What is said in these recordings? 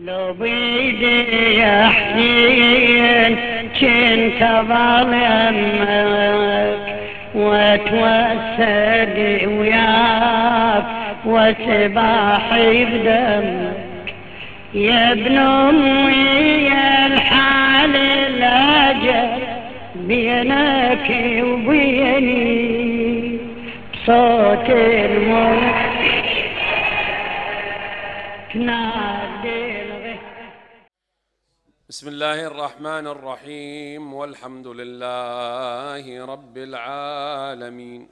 لو بيدي يا حنين كنت ظلمك واتوسد وياك وسباحي بدمك يا ابن امي يا الحال الاجل بينك وبيني صوت الموت نار نعم. بسم الله الرحمن الرحيم والحمد لله رب العالمين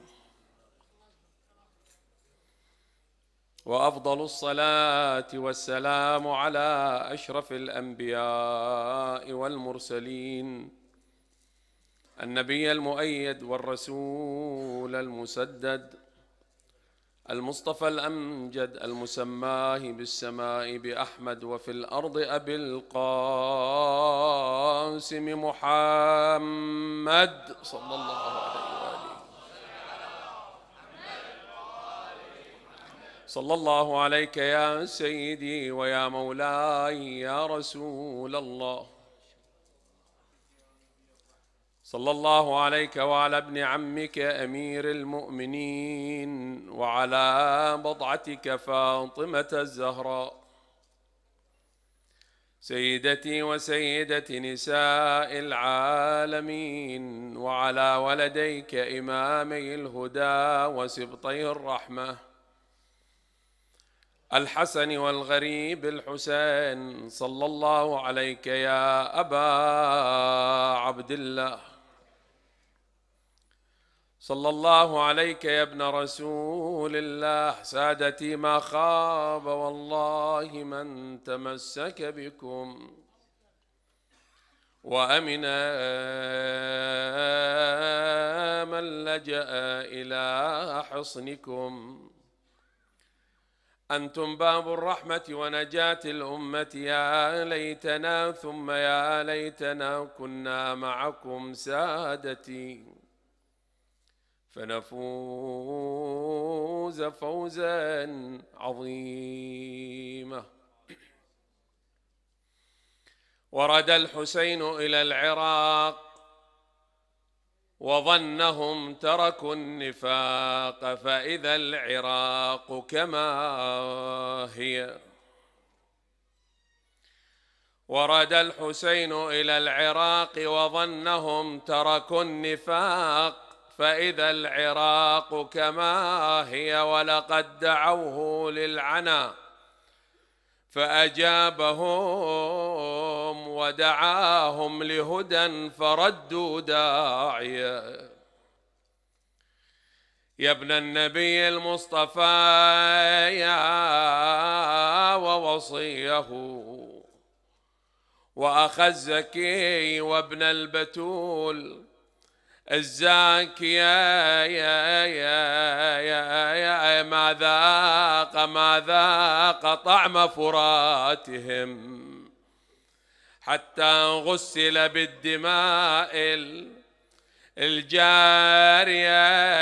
وافضل الصلاه والسلام على اشرف الانبياء والمرسلين النبي المؤيد والرسول المسدد المصطفى الأمجد المسماه بالسماء بأحمد وفي الأرض أبي القاسم محمد صلى الله عليه وآله صلى الله عليك يا سيدي ويا مولاي يا رسول الله صلى الله عليك وعلى ابن عمك امير المؤمنين وعلى بضعتك فاطمه الزهراء سيدتي وسيده نساء العالمين وعلى ولديك امامي الهدى وسبطي الرحمه الحسن والغريب الحسين صلى الله عليك يا ابا عبد الله صلى الله عليك يا ابن رسول الله سادتي ما خاب والله من تمسك بكم وامن من لجا الى حصنكم انتم باب الرحمه ونجاه الامه يا ليتنا ثم يا ليتنا كنا معكم سادتي فنفوز فوزا عظيما ورد الحسين الى العراق وظنهم تركوا النفاق فاذا العراق كما هي ورد الحسين الى العراق وظنهم تركوا النفاق فإذا العراق كما هي ولقد دعوه للعنا فأجابهم ودعاهم لهدى فردوا داعيا يا ابن النبي المصطفى يا ووصيه وأخ الزكي وابن البتول الزاكية يا يا يا يا ما ذاق ما ذاق طعم فراتهم حتى غسل بالدماء الجارية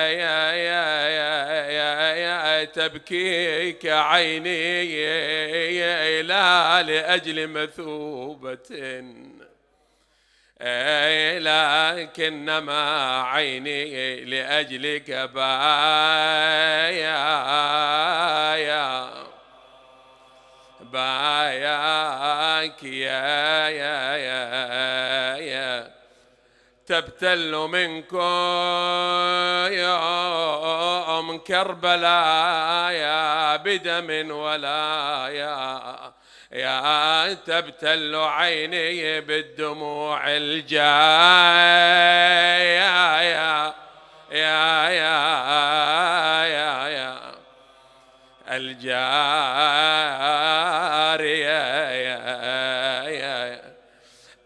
يا يا يا يا يا تبكيك عيني لا لأجل مثوبة لكنما عيني لأجلك بايا باياك يا يا يا يا تبتل منكم كربلا يا بدم ولا يا يا تبتل عيني بالدموع الجاية يا يا يا يا يا, يا الجارية يا يا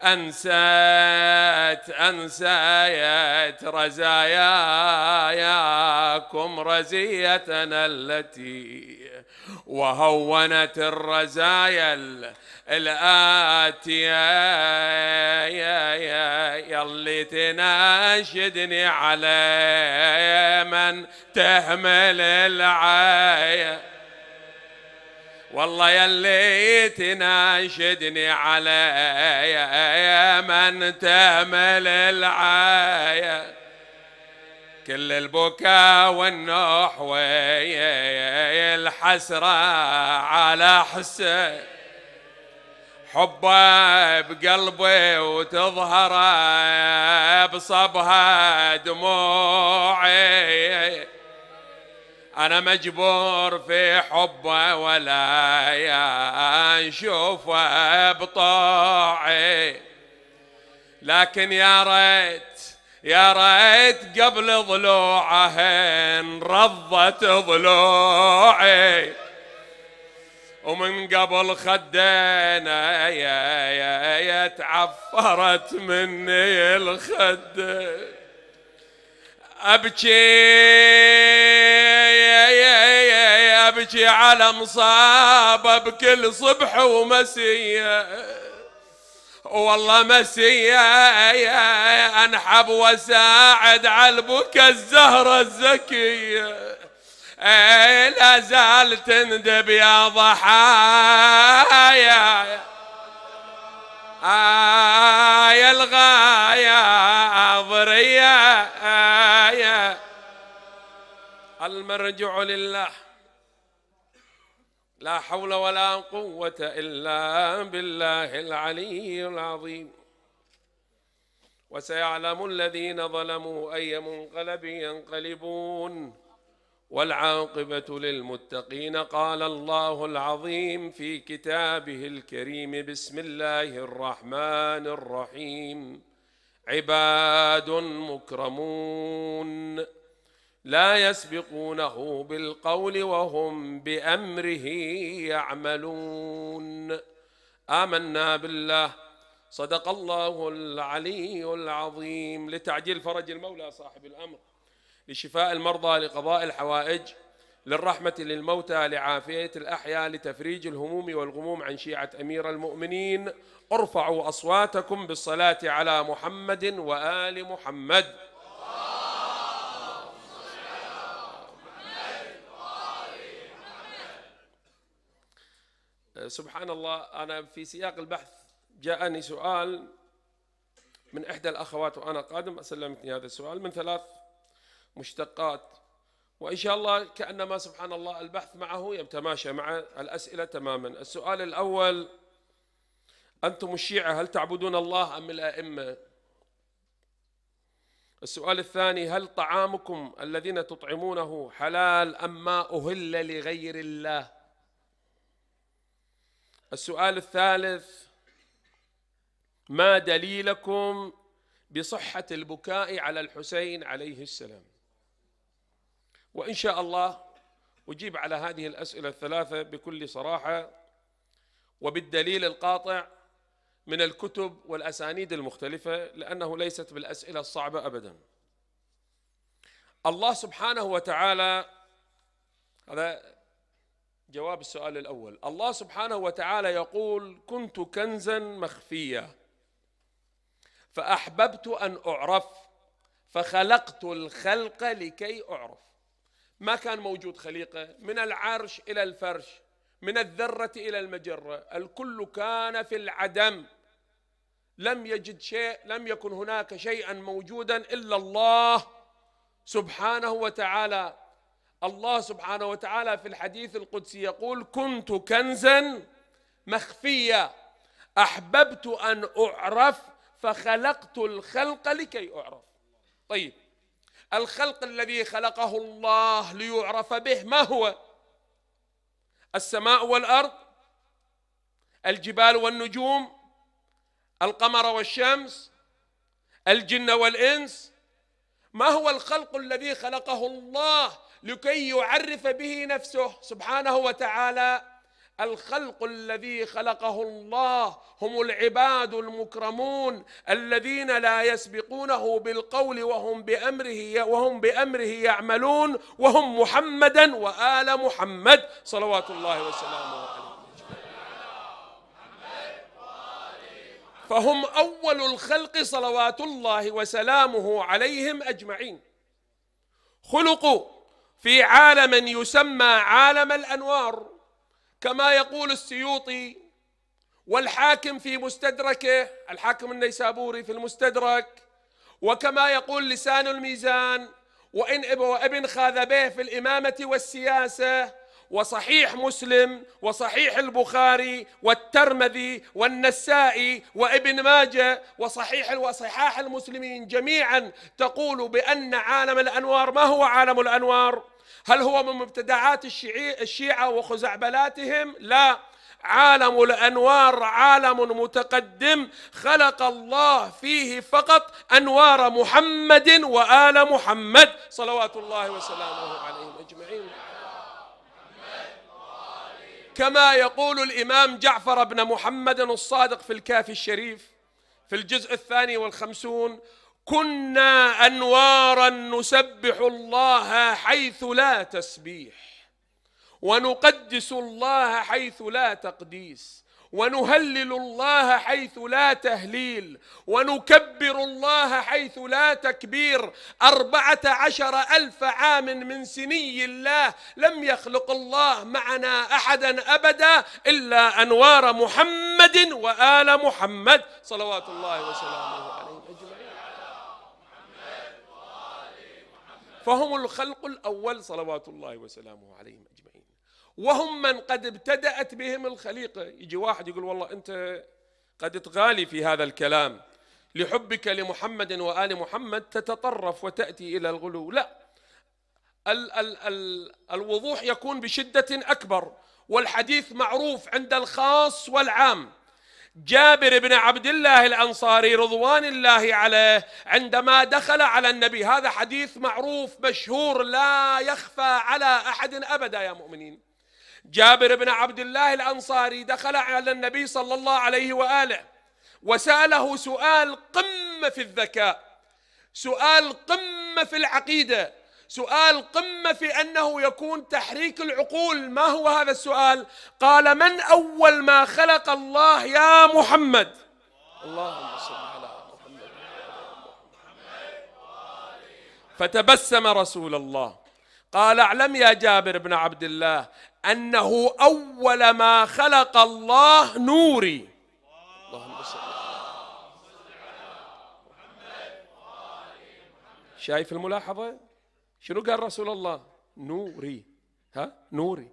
أنسيت أنسيت رزاياكم رزيتنا التي وهونت الرزايا الآتية اللي تناشدني على من تهمل العاية والله يلي تناشدني على من تهمل العايه والله يا اللي تناشدني علي من تهمل العايه كل البكاء ويا الحسرة على حسين حبه بقلبي وتظهر بصبها دموعي أنا مجبور في حبه ولا نشوفه بطاعي لكن يا ريت يا ريت قبل ضلوعهن رضت ضلوعي ومن قبل خدينا يا يا يا تعفرت مني الخد ابكي يا يا يا يا ابكي على مصابه بكل صبح ومسيه والله مسيا انحب وساعد على البكا الزهره الزكيه اي لا زال تندب يا ضحايا يا يا الغاية يا المرجع لله لا حول ولا قوة إلا بالله العلي العظيم وسيعلم الذين ظلموا أي منقلب ينقلبون والعاقبة للمتقين قال الله العظيم في كتابه الكريم بسم الله الرحمن الرحيم عباد مكرمون لا يسبقونه بالقول وهم بامره يعملون امنا بالله صدق الله العلي العظيم لتعجيل فرج المولى صاحب الامر لشفاء المرضى لقضاء الحوائج للرحمه للموتى لعافيه الاحياء لتفريج الهموم والغموم عن شيعه امير المؤمنين ارفعوا اصواتكم بالصلاه على محمد وال محمد سبحان الله أنا في سياق البحث جاءني سؤال من إحدى الأخوات وأنا قادم سلمتني هذا السؤال من ثلاث مشتقات وإن شاء الله كأنما سبحان الله البحث معه يتماشى مع الأسئلة تماما السؤال الأول أنتم الشيعة هل تعبدون الله أم الأئمة السؤال الثاني هل طعامكم الذين تطعمونه حلال أم ما أهل لغير الله السؤال الثالث ما دليلكم بصحة البكاء على الحسين عليه السلام وإن شاء الله أجيب على هذه الأسئلة الثلاثة بكل صراحة وبالدليل القاطع من الكتب والأسانيد المختلفة لأنه ليست بالأسئلة الصعبة أبدا الله سبحانه وتعالى هذا جواب السؤال الأول الله سبحانه وتعالى يقول كنت كنزا مخفيا فأحببت أن أعرف فخلقت الخلق لكي أعرف ما كان موجود خليقة من العرش إلى الفرش من الذرة إلى المجرة الكل كان في العدم لم يجد شيء لم يكن هناك شيئا موجودا إلا الله سبحانه وتعالى الله سبحانه وتعالى في الحديث القدسي يقول كنت كنزا مخفيا احببت ان اعرف فخلقت الخلق لكي اعرف طيب الخلق الذي خلقه الله ليعرف به ما هو السماء والارض الجبال والنجوم القمر والشمس الجن والانس ما هو الخلق الذي خلقه الله لكي يعرف به نفسه سبحانه وتعالى الخلق الذي خلقه الله هم العباد المكرمون الذين لا يسبقونه بالقول وهم بأمره وهم بأمره يعملون وهم محمدا وآل محمد صلوات الله وسلامه عليه فهم أول الخلق صلوات الله وسلامه عليهم أجمعين خلقوا في عالم يسمى عالم الأنوار كما يقول السيوطي والحاكم في مستدركه الحاكم النيسابوري في المستدرك وكما يقول لسان الميزان وإن ابن خاذبيه في الإمامة والسياسة وصحيح مسلم وصحيح البخاري والترمذي والنسائي وابن ماجه وصحيح وصحاح المسلمين جميعا تقول بأن عالم الأنوار ما هو عالم الأنوار هل هو من مبتدعات الشيعة وخزعبلاتهم لا عالم الانوار عالم متقدم خلق الله فيه فقط انوار محمد وال محمد صلوات الله وسلامه عليهم اجمعين كما يقول الإمام جعفر بن محمد الصادق في الكافي الشريف في الجزء الثاني والخمسون كنا أنوارا نسبح الله حيث لا تسبيح ونقدس الله حيث لا تقديس ونهلل الله حيث لا تهليل ونكبر الله حيث لا تكبير أربعة عشر ألف عام من سني الله لم يخلق الله معنا أحدا أبدا إلا أنوار محمد وآل محمد صلوات الله وسلامه عليهم أجمعين فهم الخلق الأول صلوات الله وسلامه عليهم أجمعين وهم من قد ابتدأت بهم الخليقة يجي واحد يقول والله أنت قد تغالي في هذا الكلام لحبك لمحمد وآل محمد تتطرف وتأتي إلى الغلو لا ال ال ال الوضوح يكون بشدة أكبر والحديث معروف عند الخاص والعام جابر بن عبد الله الأنصاري رضوان الله عليه عندما دخل على النبي هذا حديث معروف مشهور لا يخفى على أحد أبدا يا مؤمنين جابر بن عبد الله الأنصاري دخل على النبي صلى الله عليه وآله وسأله سؤال قمة في الذكاء سؤال قمة في العقيدة سؤال قمة في أنه يكون تحريك العقول ما هو هذا السؤال قال من أول ما خلق الله يا محمد اللهم صل على محمد فتبسم رسول الله قال اعلم يا جابر بن عبد الله أنه أول ما خلق الله نوري اللهم صل شايف الملاحظة شنو قال رسول الله نوري ها نوري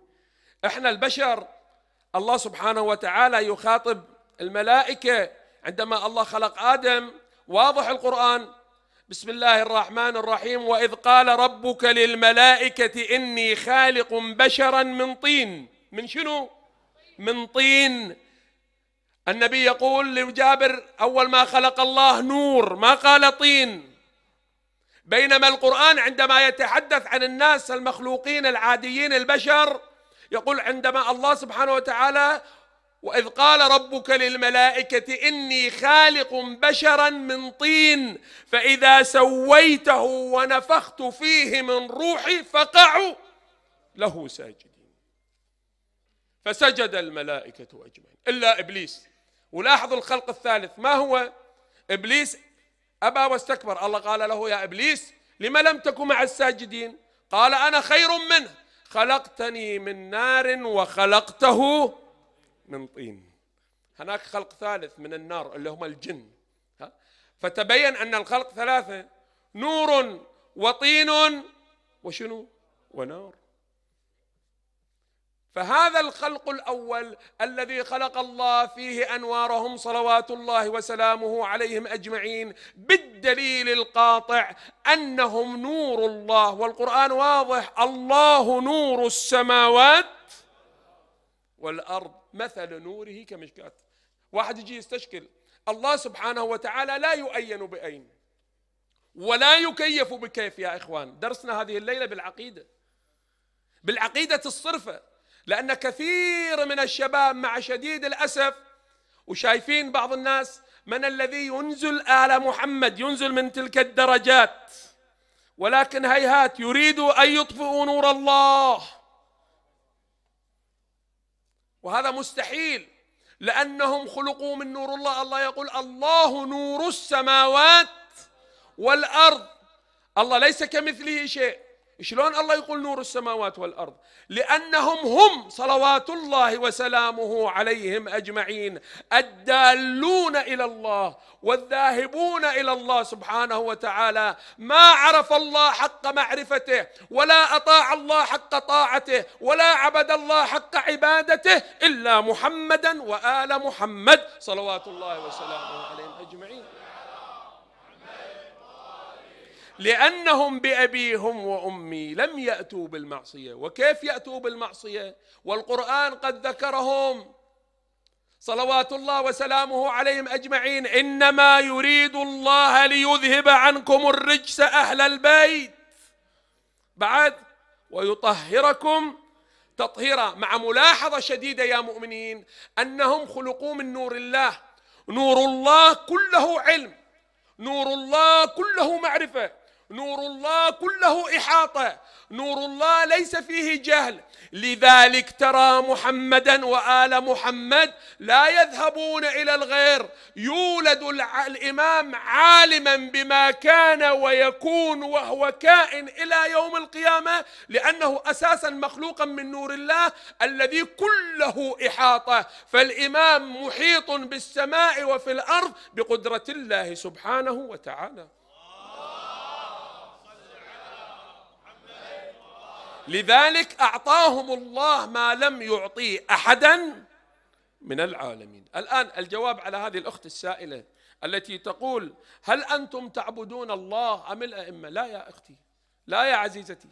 احنا البشر الله سبحانه وتعالى يخاطب الملائكة عندما الله خلق آدم واضح القرآن بسم الله الرحمن الرحيم واذ قال ربك للملائكه اني خالق بشرا من طين من شنو من طين النبي يقول لجابر اول ما خلق الله نور ما قال طين بينما القران عندما يتحدث عن الناس المخلوقين العاديين البشر يقول عندما الله سبحانه وتعالى وإذ قال ربك للملائكة إني خالق بشرا من طين فإذا سويته ونفخت فيه من روحي فقعوا له ساجدين فسجد الملائكة أجمعين إلا إبليس ولاحظوا الخلق الثالث ما هو إبليس أبى واستكبر الله قال له يا إبليس لما لم تكن مع الساجدين قال أنا خير منه خلقتني من نار وخلقته من طين هناك خلق ثالث من النار اللي هم الجن فتبين أن الخلق ثلاثة نور وطين وشنو ونار فهذا الخلق الاول الذي خلق الله فيه انوارهم صلوات الله وسلامه عليهم اجمعين بالدليل القاطع انهم نور الله والقران واضح الله نور السماوات والارض مثل نوره كمشكاة واحد يجي يستشكل الله سبحانه وتعالى لا يؤين بأين ولا يكيف بكيف يا إخوان درسنا هذه الليلة بالعقيدة بالعقيدة الصرفة لأن كثير من الشباب مع شديد الأسف وشايفين بعض الناس من الذي ينزل آل محمد ينزل من تلك الدرجات ولكن هيهات يريد أن يطفئوا نور الله وهذا مستحيل لأنهم خلقوا من نور الله الله يقول الله نور السماوات والأرض الله ليس كمثله شيء شلون الله يقول نور السماوات والارض لانهم هم صلوات الله وسلامه عليهم اجمعين الدالون الى الله والذاهبون الى الله سبحانه وتعالى ما عرف الله حق معرفته ولا اطاع الله حق طاعته ولا عبد الله حق عبادته الا محمدا وال محمد صلوات الله وسلامه عليهم اجمعين لأنهم بأبيهم وأمي لم يأتوا بالمعصية وكيف يأتوا بالمعصية والقرآن قد ذكرهم صلوات الله وسلامه عليهم أجمعين إنما يريد الله ليذهب عنكم الرجس أهل البيت بعد ويطهركم تطهيرا مع ملاحظة شديدة يا مؤمنين أنهم خلقوا من نور الله نور الله كله علم نور الله كله معرفة نور الله كله إحاطة نور الله ليس فيه جهل لذلك ترى محمدا وآل محمد لا يذهبون إلى الغير يولد الإمام عالما بما كان ويكون وهو كائن إلى يوم القيامة لأنه أساسا مخلوقا من نور الله الذي كله إحاطة فالإمام محيط بالسماء وفي الأرض بقدرة الله سبحانه وتعالى لذلك أعطاهم الله ما لم يعطي أحدا من العالمين الآن الجواب على هذه الأخت السائلة التي تقول هل أنتم تعبدون الله أم الأئمة لا يا أختي لا يا عزيزتي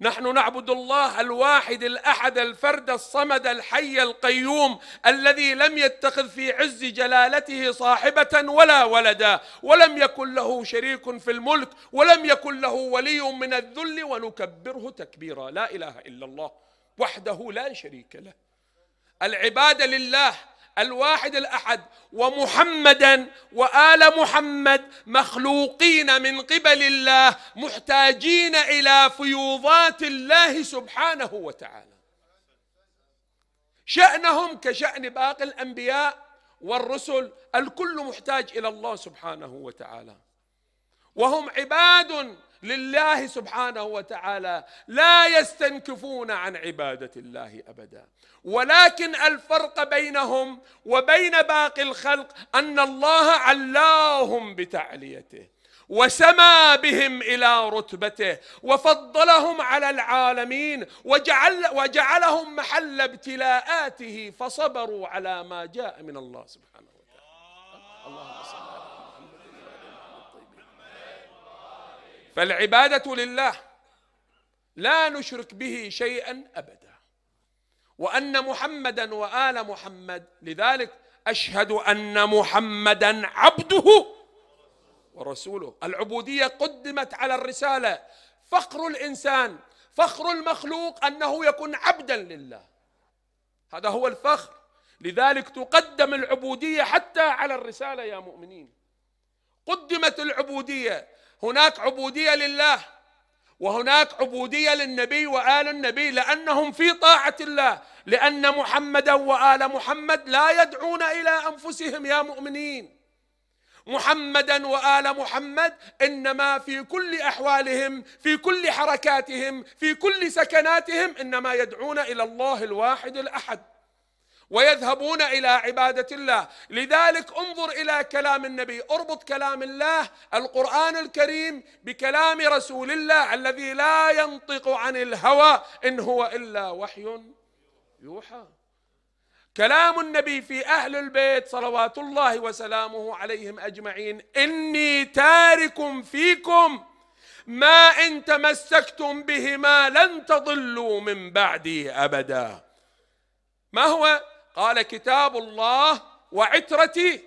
نحن نعبد الله الواحد الاحد الفرد الصمد الحي القيوم الذي لم يتخذ في عز جلالته صاحبه ولا ولدا ولم يكن له شريك في الملك ولم يكن له ولي من الذل ونكبره تكبيرا لا اله الا الله وحده لا شريك له العباده لله الواحد الاحد ومحمدا وال محمد مخلوقين من قبل الله محتاجين الى فيوضات الله سبحانه وتعالى شانهم كشان باقي الانبياء والرسل الكل محتاج الى الله سبحانه وتعالى وهم عباد لله سبحانه وتعالى لا يستنكفون عن عباده الله ابدا ولكن الفرق بينهم وبين باقي الخلق ان الله علاهم بتعليته وسما بهم الى رتبته وفضلهم على العالمين وجعل وجعلهم محل ابتلاءاته فصبروا على ما جاء من الله سبحانه وتعالى اللهم صل فالعبادة لله لا نشرك به شيئا أبدا وأن محمدا وآل محمد لذلك أشهد أن محمدا عبده ورسوله العبودية قدمت على الرسالة فخر الإنسان فخر المخلوق أنه يكون عبدا لله هذا هو الفخر لذلك تقدم العبودية حتى على الرسالة يا مؤمنين قدمت العبودية هناك عبودية لله وهناك عبودية للنبي وآل النبي لأنهم في طاعة الله لأن محمدا وآل محمد لا يدعون إلى أنفسهم يا مؤمنين محمدا وآل محمد إنما في كل أحوالهم في كل حركاتهم في كل سكناتهم إنما يدعون إلى الله الواحد الأحد ويذهبون الى عباده الله لذلك انظر الى كلام النبي اربط كلام الله القران الكريم بكلام رسول الله الذي لا ينطق عن الهوى ان هو الا وحي يوحى كلام النبي في اهل البيت صلوات الله وسلامه عليهم اجمعين اني تارك فيكم ما ان تمسكتم بهما لن تضلوا من بعدي ابدا ما هو قال كتاب الله وعترتي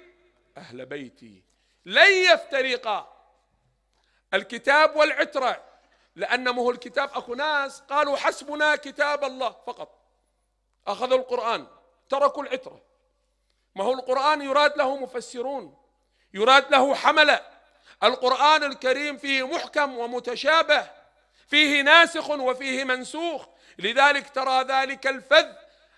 أهل بيتي لن يفترقا الكتاب والعترة لأن هو الكتاب أكو ناس قالوا حسبنا كتاب الله فقط أخذوا القرآن تركوا العترة ما هو القرآن يراد له مفسرون يراد له حملة القرآن الكريم فيه محكم ومتشابه فيه ناسخ وفيه منسوخ لذلك ترى ذلك الفذ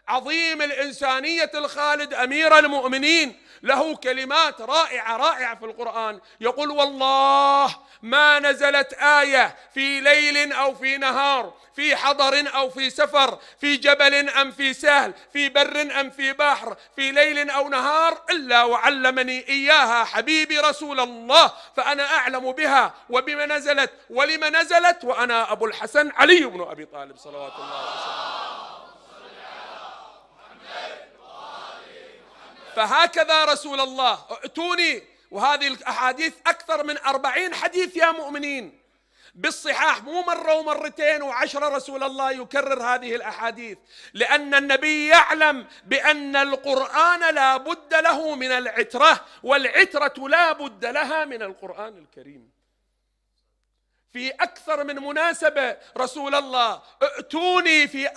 عظيم الإنسانية الخالد أمير المؤمنين له كلمات رائعة رائعة في القرآن يقول والله ما نزلت آية في ليل أو في نهار في حضر أو في سفر في جبل أم في سهل في بر أم في بحر في ليل أو نهار إلا وعلمني إياها حبيبي رسول الله فأنا أعلم بها وبما نزلت ولم نزلت وأنا أبو الحسن علي بن أبي طالب صلوات الله وسلم فهكذا رسول الله ائتوني وهذه الأحاديث أكثر من أربعين حديث يا مؤمنين بالصحاح مو مرة ومرتين وعشرة رسول الله يكرر هذه الأحاديث لأن النبي يعلم بأن القرآن لا بد له من العترة والعترة لا بد لها من القرآن الكريم في أكثر من مناسبة رسول الله ائتوني في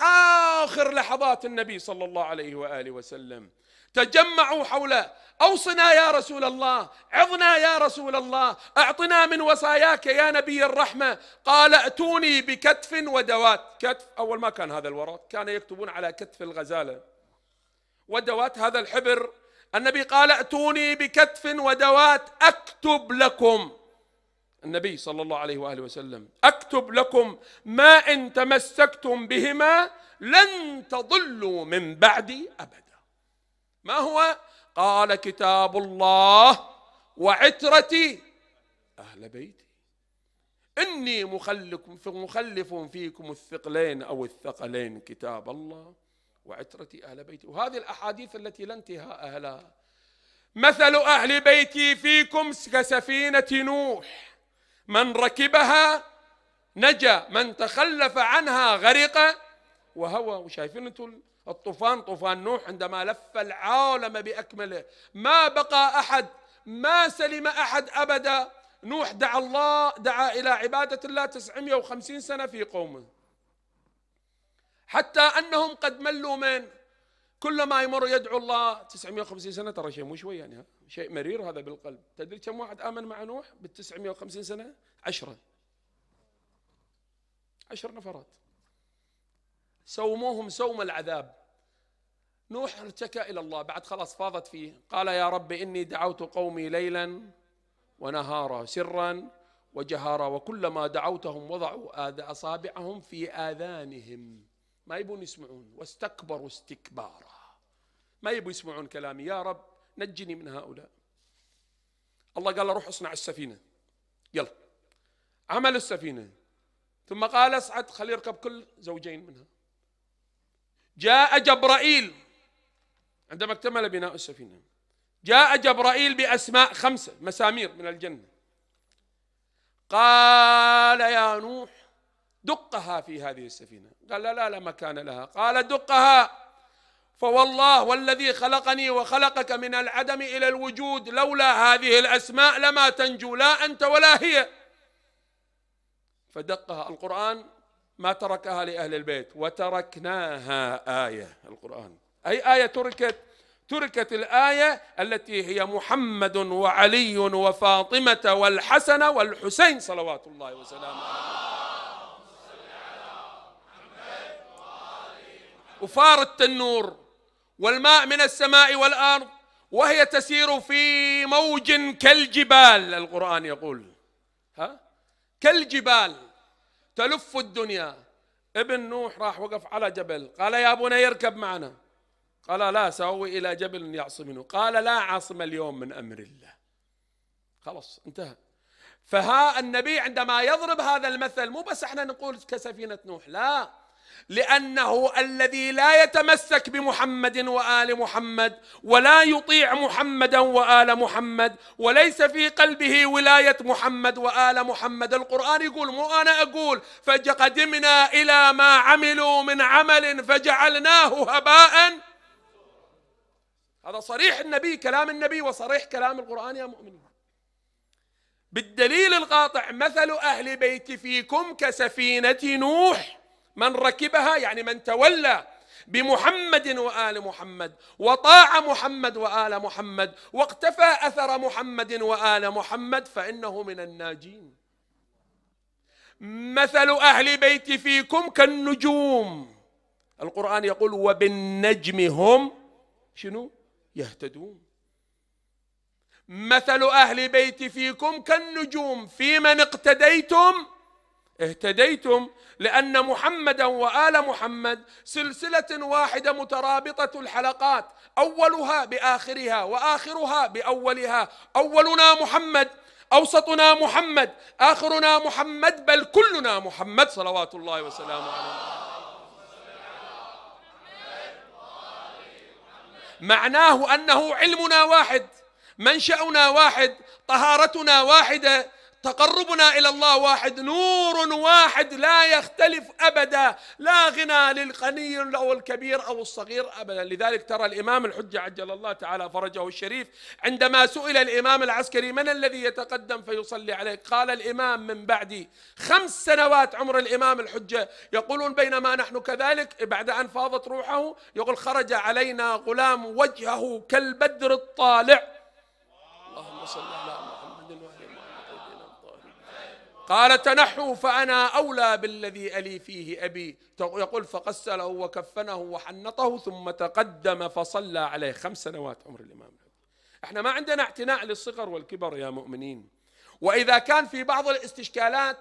آخر لحظات النبي صلى الله عليه وآله وسلم تجمعوا حوله أوصنا يا رسول الله عظنا يا رسول الله أعطنا من وصاياك يا نبي الرحمة قال ائتوني بكتف ودوات كتف أول ما كان هذا الورق كان يكتبون على كتف الغزالة ودوات هذا الحبر النبي قال ائتوني بكتف ودوات أكتب لكم النبي صلى الله عليه واله وسلم اكتب لكم ما ان تمسكتم بهما لن تضلوا من بعدي ابدا ما هو قال كتاب الله وعترتي اهل بيتي اني مخلف مخلف فيكم الثقلين او الثقلين كتاب الله وعترتي اهل بيتي وهذه الاحاديث التي لا انتهاء لها مثل اهل بيتي فيكم كسفينه نوح من ركبها نجا من تخلف عنها غرق وهوى وشايفين انتم الطوفان طوفان نوح عندما لف العالم باكمله ما بقى احد ما سلم احد ابدا نوح دعا الله دعا الى عباده الله 950 سنه في قومه حتى انهم قد ملوا من كل ما يمر يدعو الله 950 سنة ترى شيء مو شوي يعني شيء مرير هذا بالقلب تدري كم واحد آمن مع نوح بال 950 سنة عشرة عشر نفرات سوموهم سوم العذاب نوح ارتكى إلى الله بعد خلاص فاضت فيه قال يا رب إني دعوت قومي ليلا ونهارا سرا وجهارا وكلما دعوتهم وضعوا أصابعهم في آذانهم ما يبون يسمعون واستكبروا استكبارا ما يبوا يسمعون كلامي يا رب نجني من هؤلاء الله قال له روح اصنع السفينة يلا عمل السفينة ثم قال اصعد خلي يركب كل زوجين منها جاء جبرائيل عندما اكتمل بناء السفينة جاء جبرائيل بأسماء خمسة مسامير من الجنة قال يا نوح دقها في هذه السفينة قال لا لا لا مكان لها قال دقها فوالله والذي خلقني وخلقك من العدم الى الوجود لولا هذه الاسماء لما تنجو لا انت ولا هي فدقها القران ما تركها لاهل البيت وتركناها ايه القران اي ايه تركت تركت الايه التي هي محمد وعلي وفاطمه والحسن والحسين صلوات الله وسلامه عليه وفار التنور والماء من السماء والارض وهي تسير في موج كالجبال القران يقول ها كالجبال تلف الدنيا ابن نوح راح وقف على جبل قال يا بني اركب معنا قال لا سأوي إلى جبل يعصمني قال لا عاصم اليوم من أمر الله خلاص انتهى فها النبي عندما يضرب هذا المثل مو بس احنا نقول كسفينة نوح لا لانه الذي لا يتمسك بمحمد وال محمد ولا يطيع محمدا وال محمد وليس في قلبه ولايه محمد وال محمد القران يقول مو انا اقول فقدمنا الى ما عملوا من عمل فجعلناه هباء هذا صريح النبي كلام النبي وصريح كلام القران يا مؤمنين بالدليل القاطع مثل اهل بيتي فيكم كسفينه نوح من ركبها يعني من تولى بمحمد وآل محمد وطاع محمد وآل محمد واقتفى أثر محمد وآل محمد فإنه من الناجين مثل أهل بيتي فيكم كالنجوم القرآن يقول وبالنجم هم شنو يهتدون مثل أهل بيتي فيكم كالنجوم فيمن اقتديتم اهتديتم لأن محمدا وآل محمد سلسلة واحدة مترابطة الحلقات أولها بآخرها وآخرها بأولها أولنا محمد أوسطنا محمد آخرنا محمد بل كلنا محمد صلوات الله وسلامه عليه معناه أنه علمنا واحد منشأنا واحد طهارتنا واحدة تقربنا الى الله واحد نور واحد لا يختلف ابدا لا غنى للغني او الكبير او الصغير ابدا لذلك ترى الامام الحجه عجل الله تعالى فرجه الشريف عندما سئل الامام العسكري من الذي يتقدم فيصلي عليك قال الامام من بعدي خمس سنوات عمر الامام الحجه يقولون بينما نحن كذلك بعد ان فاضت روحه يقول خرج علينا غلام وجهه كالبدر الطالع اللهم صل على محمد قال تنحوا فأنا أولى بالذي ألي فيه أبي يقول فغسله وكفنه وحنطه ثم تقدم فصلى عليه خمس سنوات عمر الإمام احنا ما عندنا اعتناء للصغر والكبر يا مؤمنين وإذا كان في بعض الاستشكالات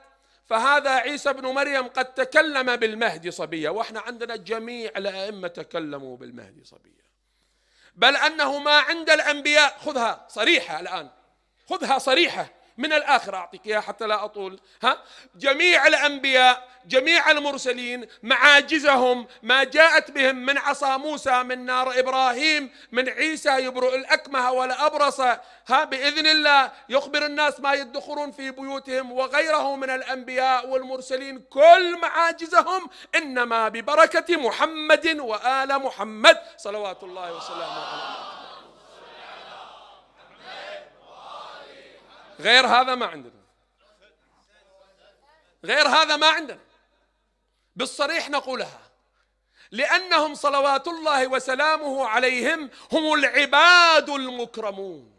فهذا عيسى بن مريم قد تكلم بالمهدي صبية واحنا عندنا جميع الأئمة تكلموا بالمهدي صبية بل أنه ما عند الأنبياء خذها صريحة الآن خذها صريحة من الآخر أعطيك إياها حتى لا أطول ها جميع الأنبياء جميع المرسلين معاجزهم ما جاءت بهم من عصا موسى من نار إبراهيم من عيسى يبرئ الأكمه والأبرص ها بإذن الله يخبر الناس ما يدخرون في بيوتهم وغيره من الأنبياء والمرسلين كل معاجزهم إنما ببركة محمد وآل محمد صلوات الله وسلامه عليه غير هذا ما عندنا غير هذا ما عندنا بالصريح نقولها لأنهم صلوات الله وسلامه عليهم هم العباد المكرمون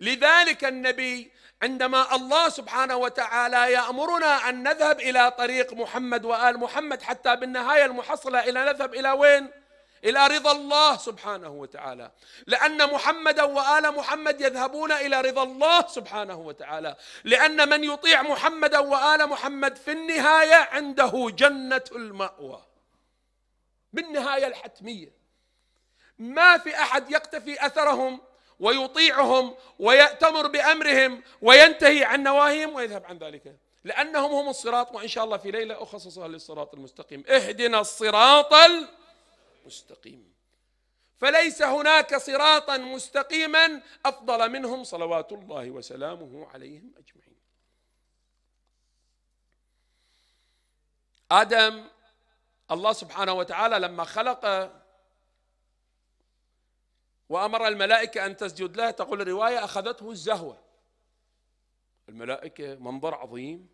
لذلك النبي عندما الله سبحانه وتعالى يأمرنا أن نذهب إلى طريق محمد وآل محمد حتى بالنهاية المحصلة إلى نذهب إلى وين؟ إلى رضا الله سبحانه وتعالى لأن محمدا وآل محمد يذهبون إلى رضا الله سبحانه وتعالى لأن من يطيع محمدا وآل محمد في النهاية عنده جنة المأوى بالنهاية الحتمية ما في أحد يقتفي أثرهم ويطيعهم ويأتمر بأمرهم وينتهي عن نواهيهم ويذهب عن ذلك لأنهم هم الصراط وإن شاء الله في ليلة أخصصها للصراط المستقيم اهدنا الصراط المستقيم مستقيم فليس هناك صراطا مستقيما افضل منهم صلوات الله وسلامه عليهم اجمعين ادم الله سبحانه وتعالى لما خلق وامر الملائكه ان تسجد له تقول الروايه اخذته الزهوه الملائكه منظر عظيم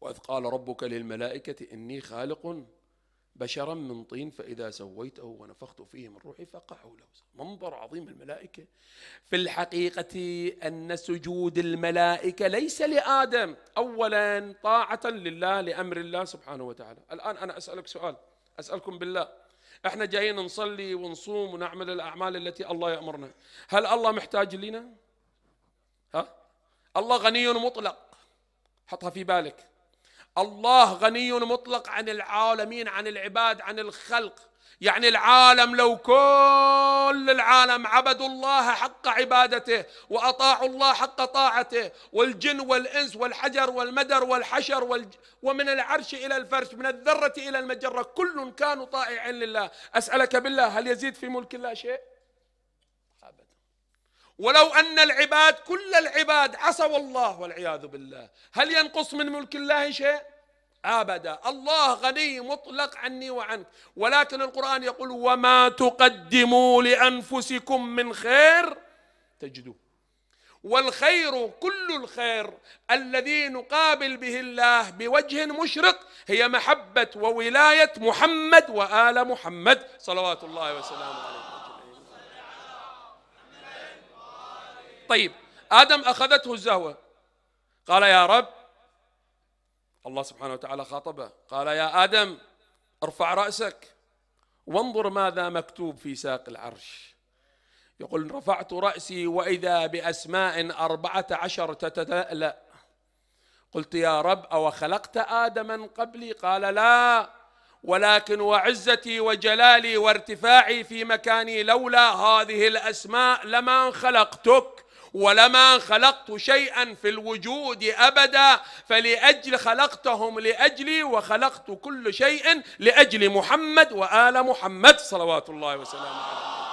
واذ قال ربك للملائكه اني خالق بشرا من طين فإذا سويته ونفخت فيه من روحي فقعوا له منظر عظيم الملائكة في الحقيقة أن سجود الملائكة ليس لآدم أولا طاعة لله لأمر الله سبحانه وتعالى الآن أنا أسألك سؤال أسألكم بالله احنا جايين نصلي ونصوم ونعمل الأعمال التي الله يأمرنا هل الله محتاج لنا؟ ها؟ الله غني مطلق حطها في بالك الله غني مطلق عن العالمين عن العباد عن الخلق يعني العالم لو كل العالم عبدوا الله حق عبادته واطاعوا الله حق طاعته والجن والانس والحجر والمدر والحشر والج... ومن العرش الى الفرش من الذره الى المجره كل كانوا طائعين لله اسالك بالله هل يزيد في ملك الله شيء؟ ولو أن العباد كل العباد عصوا الله والعياذ بالله هل ينقص من ملك الله شيء أبدا الله غني مطلق عني وعنك ولكن القرآن يقول وما تقدموا لأنفسكم من خير تجدوه والخير كل الخير الذي نقابل به الله بوجه مشرق هي محبة وولاية محمد وآل محمد صلوات الله وسلامه عليه طيب آدم أخذته الزهوة قال يا رب الله سبحانه وتعالى خاطبه قال يا آدم ارفع رأسك وانظر ماذا مكتوب في ساق العرش يقول رفعت رأسي وإذا بأسماء أربعة عشر تتلألأ قلت يا رب أو خلقت آدما قبلي قال لا ولكن وعزتي وجلالي وارتفاعي في مكاني لولا هذه الأسماء لما خلقتك ولما خلقت شيئا في الوجود أبدا فلأجل خلقتهم لأجلي وخلقت كل شيء لأجل محمد وآل محمد صلوات الله وسلامه عليه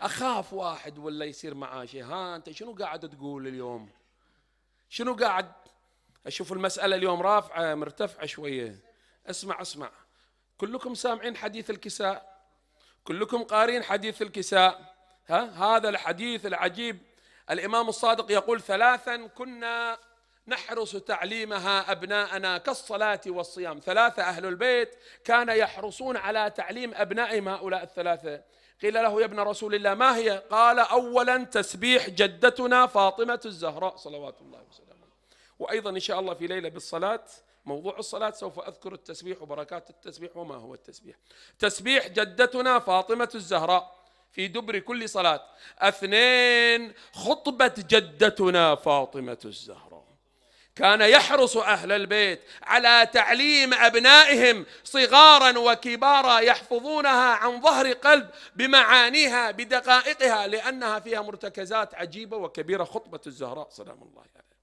أخاف واحد ولا يصير معاه شيء ها أنت شنو قاعد تقول اليوم شنو قاعد أشوف المسألة اليوم رافعة مرتفعة شوية اسمع اسمع كلكم سامعين حديث الكساء كلكم قارين حديث الكساء ها هذا الحديث العجيب الإمام الصادق يقول ثلاثا كنا نحرص تعليمها أبناءنا كالصلاة والصيام ثلاثة أهل البيت كان يحرصون على تعليم أبنائهم هؤلاء الثلاثة قيل له يا ابن رسول الله ما هي قال أولا تسبيح جدتنا فاطمة الزهراء صلوات الله وسلامه وأيضا إن شاء الله في ليلة بالصلاة موضوع الصلاة سوف أذكر التسبيح وبركات التسبيح وما هو التسبيح تسبيح جدتنا فاطمة الزهراء في دبر كل صلاة اثنين خطبة جدتنا فاطمة الزهراء كان يحرص أهل البيت على تعليم أبنائهم صغارا وكبارا يحفظونها عن ظهر قلب بمعانيها بدقائقها لأنها فيها مرتكزات عجيبة وكبيرة خطبة الزهراء سلام الله عليه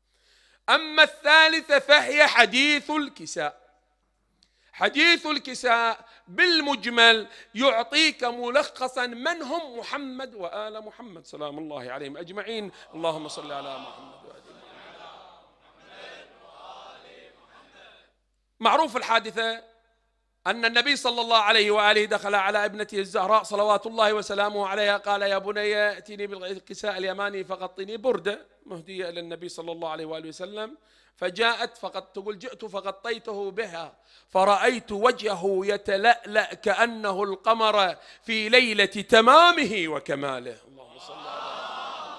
أما الثالثة فهي حديث الكساء حديث الكساء بالمجمل يعطيك ملخصا من هم محمد وآل محمد سلام الله عليهم أجمعين اللهم صل على محمد وآل محمد معروف الحادثة أن النبي صلى الله عليه وآله دخل على ابنته الزهراء صلوات الله وسلامه عليها قال يا بني ائتني بالكساء اليماني فغطني برده مهدية إلى النبي صلى الله عليه وآله وسلم فجاءت فقد تقول جئت فغطيته بها فرأيت وجهه يتلألأ كأنه القمر في ليلة تمامه وكماله اللهم صل على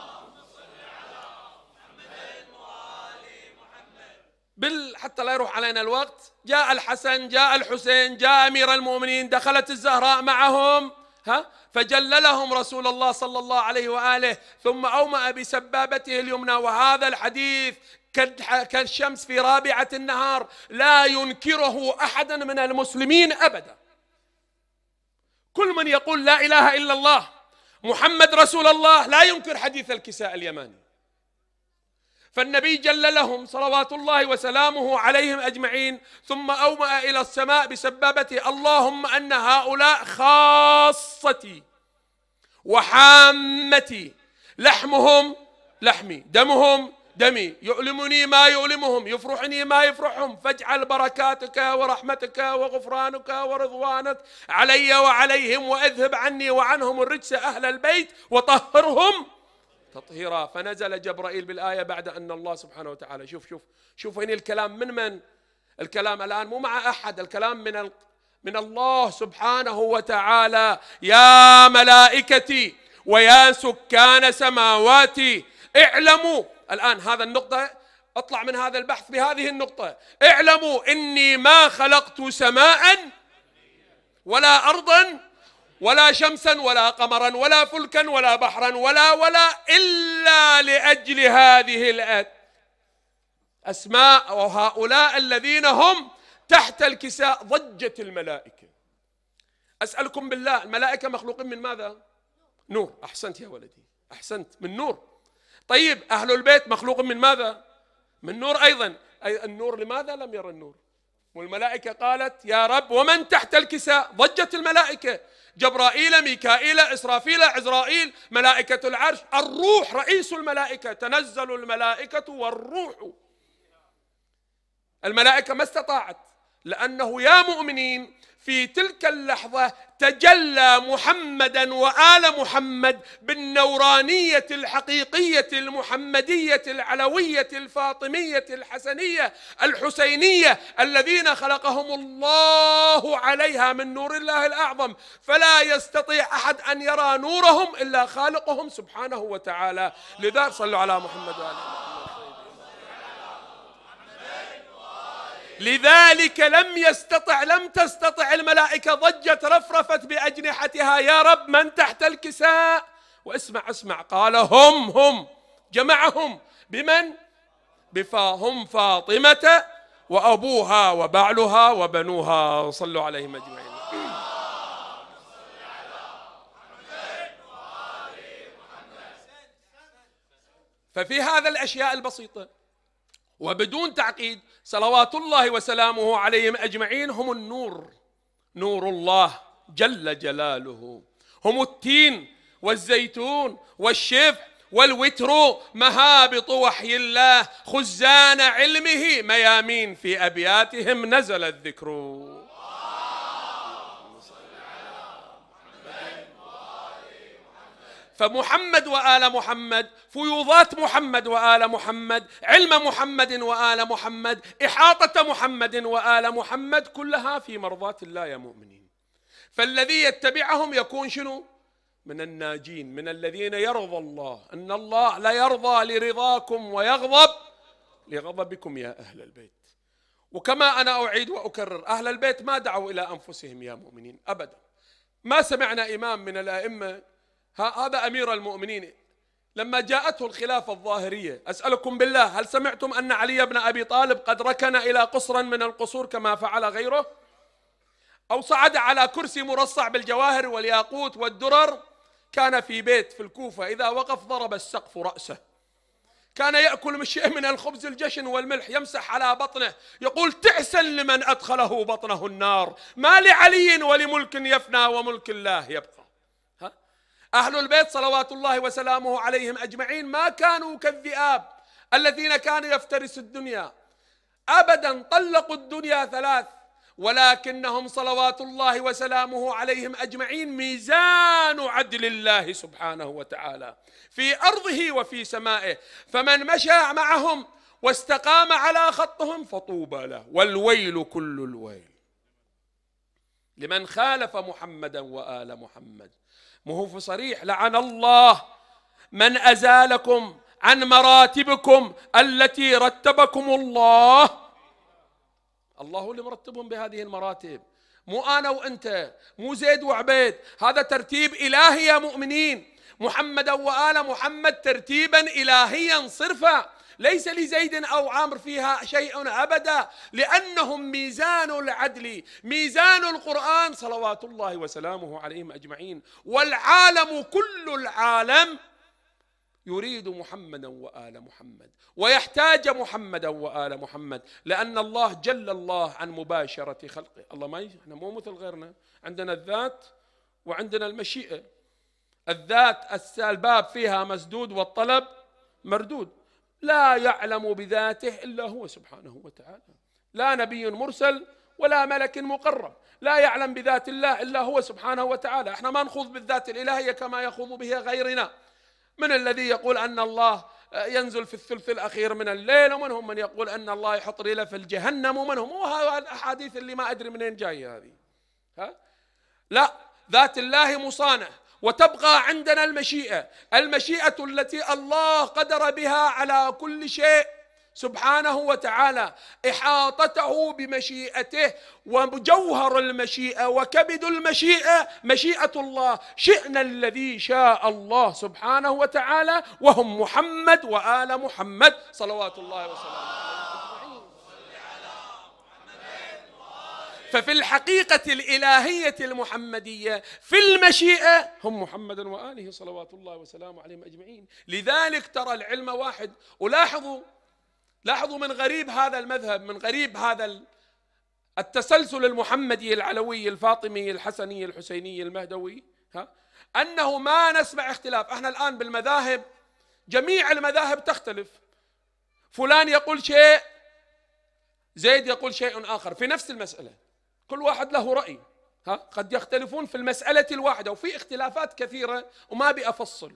محمد, بل حتى لا يروح علينا الوقت جاء الحسن جاء الحسين جاء أمير المؤمنين دخلت الزهراء معهم ها فجللهم رسول الله صلى الله عليه واله ثم اومأ بسبابته اليمنى وهذا الحديث كالشمس في رابعة النهار لا ينكره أحدا من المسلمين أبدا كل من يقول لا إله إلا الله محمد رسول الله لا ينكر حديث الكساء اليماني فالنبي جل لهم صلوات الله وسلامه عليهم اجمعين ثم اومأ الى السماء بسبابته اللهم ان هؤلاء خاصتي وحامتي لحمهم لحمي دمهم دمي يؤلمني ما يؤلمهم يفرحني ما يفرحهم فاجعل بركاتك ورحمتك وغفرانك ورضوانك علي وعليهم واذهب عني وعنهم الرجس اهل البيت وطهرهم تطهيرا فنزل جبرائيل بالآية بعد أن الله سبحانه وتعالى شوف شوف شوف هنا الكلام من من الكلام الآن مو مع أحد الكلام من من الله سبحانه وتعالى يا ملائكتي ويا سكان سماواتي اعلموا الآن هذا النقطة اطلع من هذا البحث بهذه النقطة اعلموا إني ما خلقت سماء ولا أرضا ولا شمسا ولا قمرا ولا فلكا ولا بحرا ولا ولا إلا لأجل هذه الأد أسماء وهؤلاء الذين هم تحت الكساء ضجت الملائكة أسألكم بالله الملائكة مخلوقين من ماذا؟ نور أحسنت يا ولدي أحسنت من نور طيب أهل البيت مخلوق من ماذا؟ من نور أيضا أي النور لماذا لم يرى النور؟ والملائكة قالت يا رب ومن تحت الكساء ضجت الملائكة جبرائيل ميكائيل إسرافيل عزرائيل ملائكة العرش الروح رئيس الملائكة تنزل الملائكة والروح الملائكة ما استطاعت لأنه يا مؤمنين في تلك اللحظة تجلى محمدا وآل محمد بالنورانية الحقيقية المحمدية العلوية الفاطمية الحسنية الحسينية الذين خلقهم الله عليها من نور الله الأعظم فلا يستطيع أحد أن يرى نورهم إلا خالقهم سبحانه وتعالى لذا صلوا على محمد وآله لذلك لم يستطع لم تستطع الملائكة ضجت رفرفت بأجنحتها يا رب من تحت الكساء واسمع اسمع قال هم هم جمعهم بمن بفاهم فاطمة وأبوها وبعلها وبنوها صلوا عليهم أجمعين ففي هذا الأشياء البسيطة وبدون تعقيد صلوات الله وسلامه عليهم اجمعين هم النور نور الله جل جلاله هم التين والزيتون والشف والوتر مهابط وحي الله خزان علمه ميامين في ابياتهم نزل الذكر فمحمد وآل محمد فيوضات محمد وآل محمد علم محمد وآل محمد إحاطة محمد وآل محمد كلها في مرضاة الله يا مؤمنين فالذي يتبعهم يكون شنو من الناجين من الذين يرضى الله أن الله لا يرضى لرضاكم ويغضب لغضبكم يا أهل البيت وكما أنا أعيد وأكرر أهل البيت ما دعوا إلى أنفسهم يا مؤمنين أبدا ما سمعنا إمام من الأئمة هذا أمير المؤمنين لما جاءته الخلافة الظاهرية أسألكم بالله هل سمعتم أن علي بن أبي طالب قد ركن إلى قصرا من القصور كما فعل غيره أو صعد على كرسي مرصع بالجواهر والياقوت والدرر كان في بيت في الكوفة إذا وقف ضرب السقف رأسه كان يأكل من شيء من الخبز الجشن والملح يمسح على بطنه يقول تعسا لمن أدخله بطنه النار ما لعلي ولملك يفنى وملك الله يبقى أهل البيت صلوات الله وسلامه عليهم أجمعين ما كانوا كالذئاب الذين كانوا يفترس الدنيا أبدا طلقوا الدنيا ثلاث ولكنهم صلوات الله وسلامه عليهم أجمعين ميزان عدل الله سبحانه وتعالى في أرضه وفي سمائه فمن مشى معهم واستقام على خطهم فطوبى له والويل كل الويل لمن خالف محمدا وآل محمد ما هو في صريح لعن الله من أزالكم عن مراتبكم التي رتبكم الله الله هو اللي مرتبهم بهذه المراتب مو أنا وأنت مو زيد وعبيد هذا ترتيب إلهي يا مؤمنين محمدا وآل محمد ترتيبا إلهيا صرفا ليس لزيد أو عمرو فيها شيء أبدا لأنهم ميزان العدل ميزان القرآن صلوات الله وسلامه عليهم أجمعين والعالم كل العالم يريد محمدا وآل محمد ويحتاج محمدا وآل محمد لأن الله جل الله عن مباشرة خلقه الله ما احنا مو مثل غيرنا عندنا الذات وعندنا المشيئة الذات الباب فيها مسدود والطلب مردود لا يعلم بذاته الا هو سبحانه وتعالى لا نبي مرسل ولا ملك مقرب لا يعلم بذات الله الا هو سبحانه وتعالى احنا ما نخوض بالذات الالهيه كما يخوض بها غيرنا من الذي يقول ان الله ينزل في الثلث الاخير من الليل ومنهم من يقول ان الله يحط ريله في الجهنم ومنهم وهذه الاحاديث اللي ما ادري منين جايه هذه ها لا ذات الله مصانه وتبقى عندنا المشيئه المشيئه التي الله قدر بها على كل شيء سبحانه وتعالى احاطته بمشيئته وجوهر المشيئه وكبد المشيئه مشيئه الله شئنا الذي شاء الله سبحانه وتعالى وهم محمد وال محمد صلوات الله وسلامه ففي الحقيقة الإلهية المحمدية في المشيئة هم محمد وآله صلوات الله وسلامه عليهم أجمعين لذلك ترى العلم واحد ولاحظوا لاحظوا من غريب هذا المذهب من غريب هذا التسلسل المحمدي العلوي الفاطمي الحسني الحسيني المهدوي ها أنه ما نسمع اختلاف احنا الآن بالمذاهب جميع المذاهب تختلف فلان يقول شيء زيد يقول شيء آخر في نفس المسألة كل واحد له رأي ها قد يختلفون في المسألة الواحدة وفي اختلافات كثيرة وما بأفصل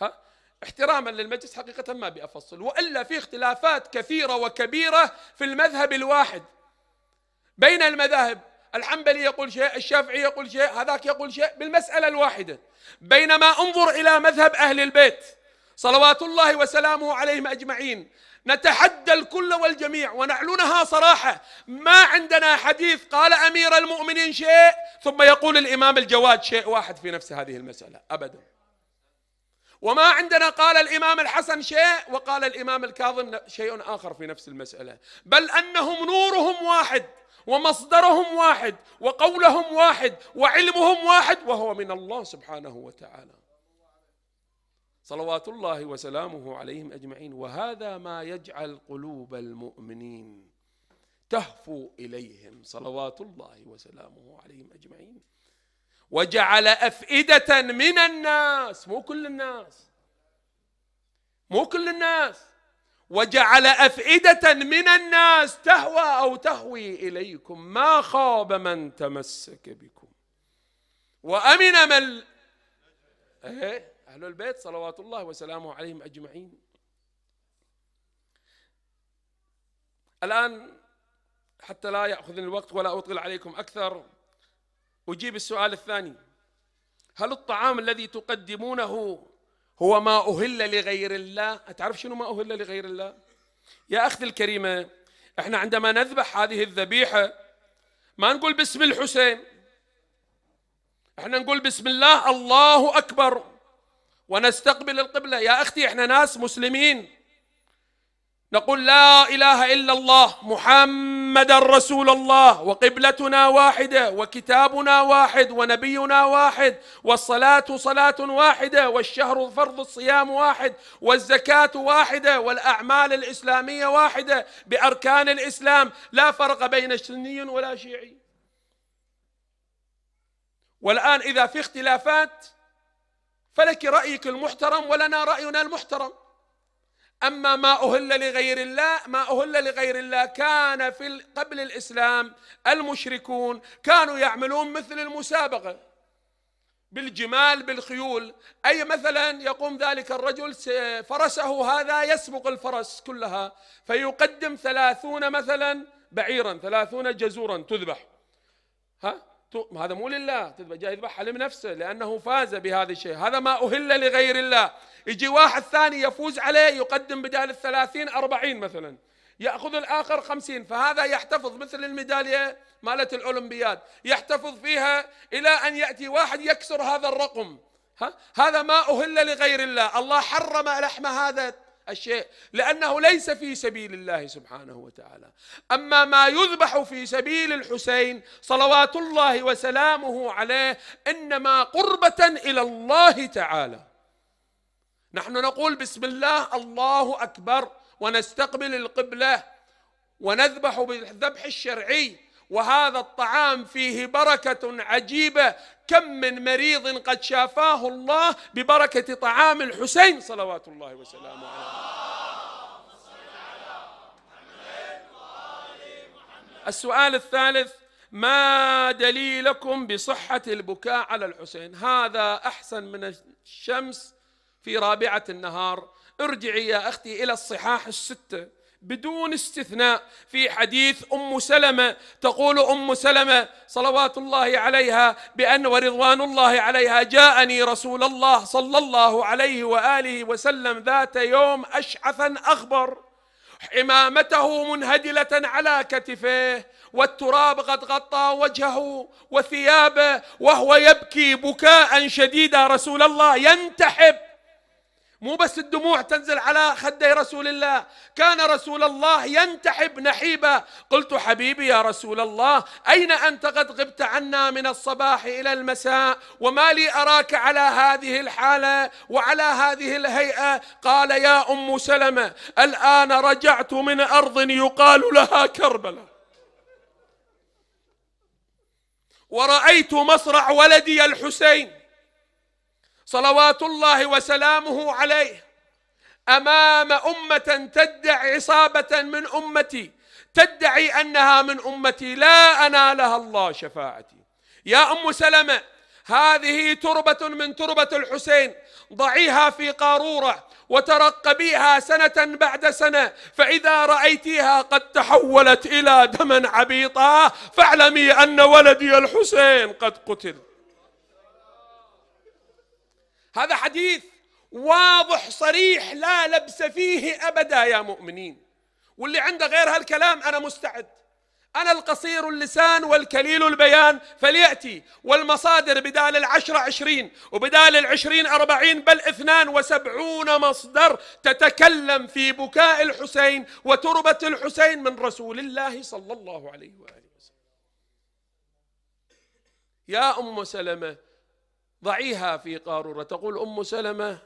ها احتراما للمجلس حقيقة ما بأفصل وإلا في اختلافات كثيرة وكبيرة في المذهب الواحد بين المذاهب الحنبلي يقول شيء الشافعي يقول شيء هذاك يقول شيء بالمسألة الواحدة بينما انظر إلى مذهب أهل البيت صلوات الله وسلامه عليهم أجمعين نتحدى الكل والجميع ونعلنها صراحة ما عندنا حديث قال أمير المؤمنين شيء ثم يقول الإمام الجواد شيء واحد في نفس هذه المسألة أبدا وما عندنا قال الإمام الحسن شيء وقال الإمام الكاظم شيء آخر في نفس المسألة بل أنهم نورهم واحد ومصدرهم واحد وقولهم واحد وعلمهم واحد وهو من الله سبحانه وتعالى صلوات الله وسلامه عليهم اجمعين وهذا ما يجعل قلوب المؤمنين تهفو اليهم صلوات الله وسلامه عليهم اجمعين وجعل افئده من الناس مو كل الناس مو كل الناس وجعل افئده من الناس تهوى او تهوي اليكم ما خاب من تمسك بكم وامن من ايه أهل البيت صلوات الله وسلامه عليهم أجمعين الآن حتى لا يأخذني الوقت ولا أطول عليكم أكثر أجيب السؤال الثاني هل الطعام الذي تقدمونه هو ما أهل لغير الله أتعرف شنو ما أهل لغير الله يا أختي الكريمة إحنا عندما نذبح هذه الذبيحة ما نقول باسم الحسين إحنا نقول بسم الله الله أكبر ونستقبل القبلة يا أختي إحنا ناس مسلمين نقول لا إله إلا الله محمد رسول الله وقبلتنا واحدة وكتابنا واحد ونبينا واحد والصلاة صلاة واحدة والشهر فرض الصيام واحد والزكاة واحدة والأعمال الإسلامية واحدة بأركان الإسلام لا فرق بين سني ولا شيعي والآن إذا في اختلافات فلك رأيك المحترم ولنا رأينا المحترم أما ما أهل لغير الله ما أهل لغير الله كان في قبل الإسلام المشركون كانوا يعملون مثل المسابقة بالجمال بالخيول أي مثلا يقوم ذلك الرجل فرسه هذا يسبق الفرس كلها فيقدم ثلاثون مثلا بعيرا ثلاثون جزورا تذبح ها هذا مو لله تذبح جاي يذبحها لنفسه لانه فاز بهذا الشيء هذا ما اهل لغير الله يجي واحد ثاني يفوز عليه يقدم بدال الثلاثين أربعين مثلا يأخذ الآخر خمسين فهذا يحتفظ مثل الميدالية مالت الأولمبياد يحتفظ فيها إلى أن يأتي واحد يكسر هذا الرقم ها؟ هذا ما أهل لغير الله الله حرم لحم هذا الشيء لأنه ليس في سبيل الله سبحانه وتعالى أما ما يذبح في سبيل الحسين صلوات الله وسلامه عليه إنما قربة إلى الله تعالى نحن نقول بسم الله الله أكبر ونستقبل القبلة ونذبح بالذبح الشرعي وهذا الطعام فيه بركه عجيبه كم من مريض قد شافاه الله ببركه طعام الحسين صلوات الله وسلامه عليه السؤال الثالث ما دليلكم بصحة البكاء على الحسين هذا أحسن من الشمس في رابعة النهار ارجعي يا أختي إلى الصحاح الستة بدون استثناء في حديث ام سلمه تقول ام سلمه صلوات الله عليها بان ورضوان الله عليها جاءني رسول الله صلى الله عليه واله وسلم ذات يوم اشعثا أخبر حمامته منهدله على كتفه والتراب قد غطى وجهه وثيابه وهو يبكي بكاء شديدا رسول الله ينتحب مو بس الدموع تنزل على خدي رسول الله كان رسول الله ينتحب نحيبا قلت حبيبي يا رسول الله أين أنت قد غبت عنا من الصباح إلى المساء وما لي أراك على هذه الحالة وعلى هذه الهيئة قال يا أم سلمة الآن رجعت من أرض يقال لها كربلاء ورأيت مصرع ولدي الحسين صلوات الله وسلامه عليه امام امه تدعي عصابه من امتي تدعي انها من امتي لا انالها الله شفاعتي يا ام سلمه هذه تربه من تربه الحسين ضعيها في قاروره وترقبيها سنه بعد سنه فاذا رايتيها قد تحولت الى دما عبيطا فاعلمي ان ولدي الحسين قد قتل هذا حديث واضح صريح لا لبس فيه ابدا يا مؤمنين واللي عنده غير هالكلام انا مستعد انا القصير اللسان والكليل البيان فلياتي والمصادر بدال العشرة عشرين وبدال العشرين أربعين بل اثنان وسبعون مصدر تتكلم في بكاء الحسين وتربة الحسين من رسول الله صلى الله عليه وآله وسلم يا أم سلمة ضعيها في قارورة تقول أم سلمة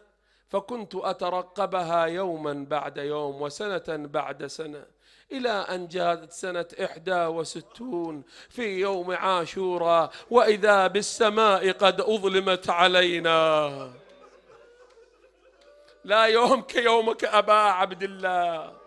فكنت أترقبها يوما بعد يوم وسنة بعد سنة إلى أن جاءت سنة إحدى وستون في يوم عاشورا وإذا بالسماء قد أظلمت علينا لا يوم كيومك أبا عبد الله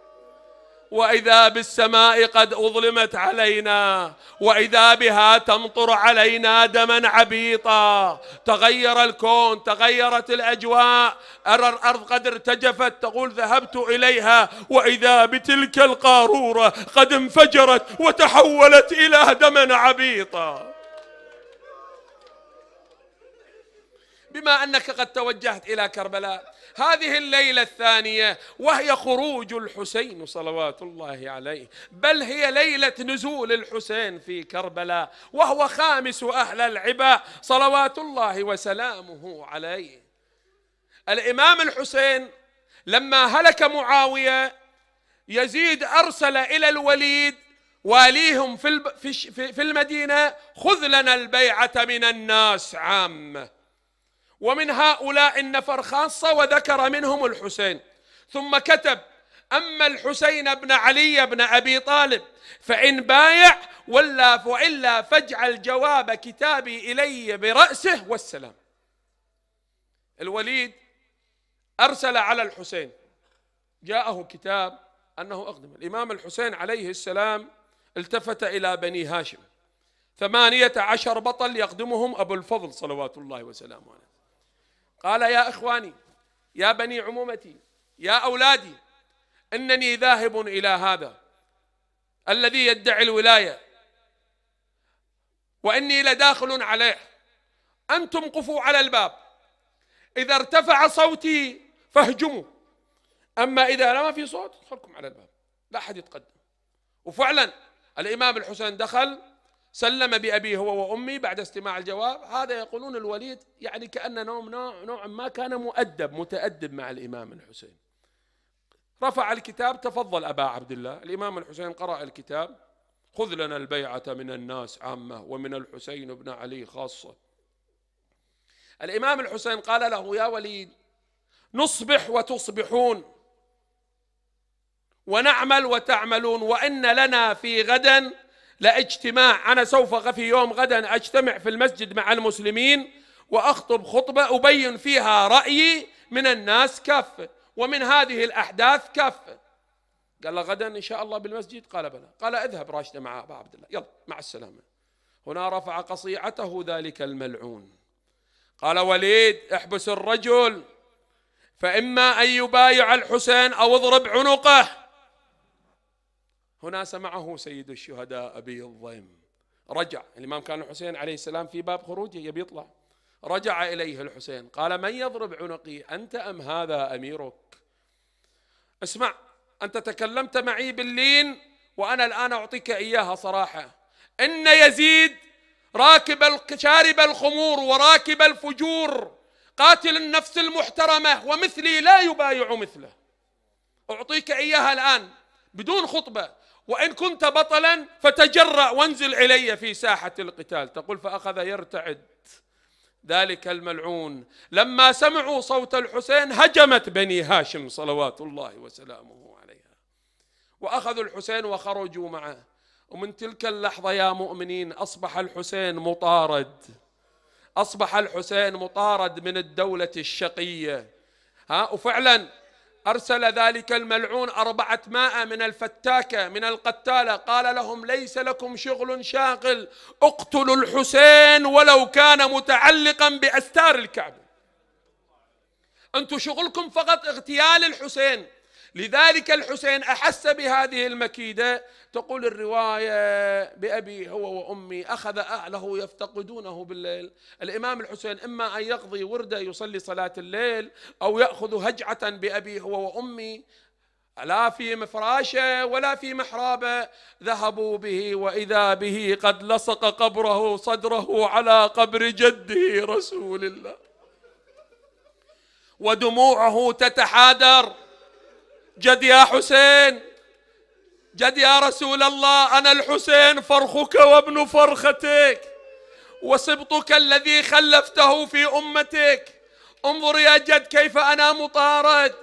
واذا بالسماء قد اظلمت علينا واذا بها تمطر علينا دما عبيطا تغير الكون تغيرت الاجواء ارى الارض قد ارتجفت تقول ذهبت اليها واذا بتلك القاروره قد انفجرت وتحولت الى دما عبيطا بما انك قد توجهت الى كربلاء هذه الليله الثانيه وهي خروج الحسين صلوات الله عليه بل هي ليله نزول الحسين في كربلاء وهو خامس اهل العبا صلوات الله وسلامه عليه الامام الحسين لما هلك معاويه يزيد ارسل الى الوليد واليهم في في المدينه خذ لنا البيعه من الناس عامه ومن هؤلاء النفر خاصة وذكر منهم الحسين ثم كتب أما الحسين بن علي بن أبي طالب فإن بايع ولا فإلا فاجعل جواب كتابي إلي برأسه والسلام الوليد أرسل على الحسين جاءه كتاب أنه أقدم الإمام الحسين عليه السلام التفت إلى بني هاشم ثمانية عشر بطل يقدمهم أبو الفضل صلوات الله وسلامه عليه قال يا اخواني يا بني عمومتي يا اولادي انني ذاهب الى هذا الذي يدعي الولايه واني لداخل عليه انتم قفوا على الباب اذا ارتفع صوتي فاهجموا اما اذا ما في صوت ادخلكم على الباب لا احد يتقدم وفعلا الامام الحسين دخل سلم بأبيه هو وأمي بعد استماع الجواب هذا يقولون الوليد يعني كأن نوع, نوع ما كان مؤدب متأدب مع الإمام الحسين رفع الكتاب تفضل أبا عبد الله الإمام الحسين قرأ الكتاب خذ لنا البيعة من الناس عامة ومن الحسين بن علي خاصة الإمام الحسين قال له يا وليد نصبح وتصبحون ونعمل وتعملون وإن لنا في غدا لاجتماع أنا سوف في يوم غدا أجتمع في المسجد مع المسلمين وأخطب خطبة أبين فيها رأيي من الناس كافة ومن هذه الأحداث كافة قال له غدا إن شاء الله بالمسجد قال بلى قال اذهب راشدة مع أبا عبد الله يلا مع السلامة هنا رفع قصيعته ذلك الملعون قال وليد احبس الرجل فإما أن يبايع الحسين أو اضرب عنقه هنا سمعه سيد الشهداء أبي الضيم رجع الإمام كان الحسين عليه السلام في باب خروجه يبي يطلع رجع إليه الحسين قال من يضرب عنقي أنت أم هذا أميرك اسمع أنت تكلمت معي باللين وأنا الآن أعطيك إياها صراحة إن يزيد راكب شارب الخمور وراكب الفجور قاتل النفس المحترمة ومثلي لا يبايع مثله أعطيك إياها الآن بدون خطبة وإن كنت بطلا فتجرأ وانزل إلي في ساحة القتال تقول فأخذ يرتعد ذلك الملعون لما سمعوا صوت الحسين هجمت بني هاشم صلوات الله وسلامه عليها واخذوا الحسين وخرجوا معه ومن تلك اللحظه يا مؤمنين اصبح الحسين مطارد اصبح الحسين مطارد من الدوله الشقيه ها وفعلا أرسل ذلك الملعون أربعة ماء من الفتاكة من القتالة قال لهم ليس لكم شغل شاغل اقتلوا الحسين ولو كان متعلقا بأستار الكعبة أنتم شغلكم فقط اغتيال الحسين لذلك الحسين أحس بهذه المكيدة تقول الرواية بأبي هو وأمي أخذ أهله يفتقدونه بالليل الإمام الحسين إما أن يقضي ورده يصلي صلاة الليل أو يأخذ هجعة بأبي هو وأمي لا في مفراشه ولا في محرابه ذهبوا به واذا به قد لصق قبره صدره على قبر جده رسول الله ودموعه تتحادر جد يا حسين جد يا رسول الله أنا الحسين فرخك وابن فرختك وسبطك الذي خلفته في أمتك انظر يا جد كيف أنا مطارد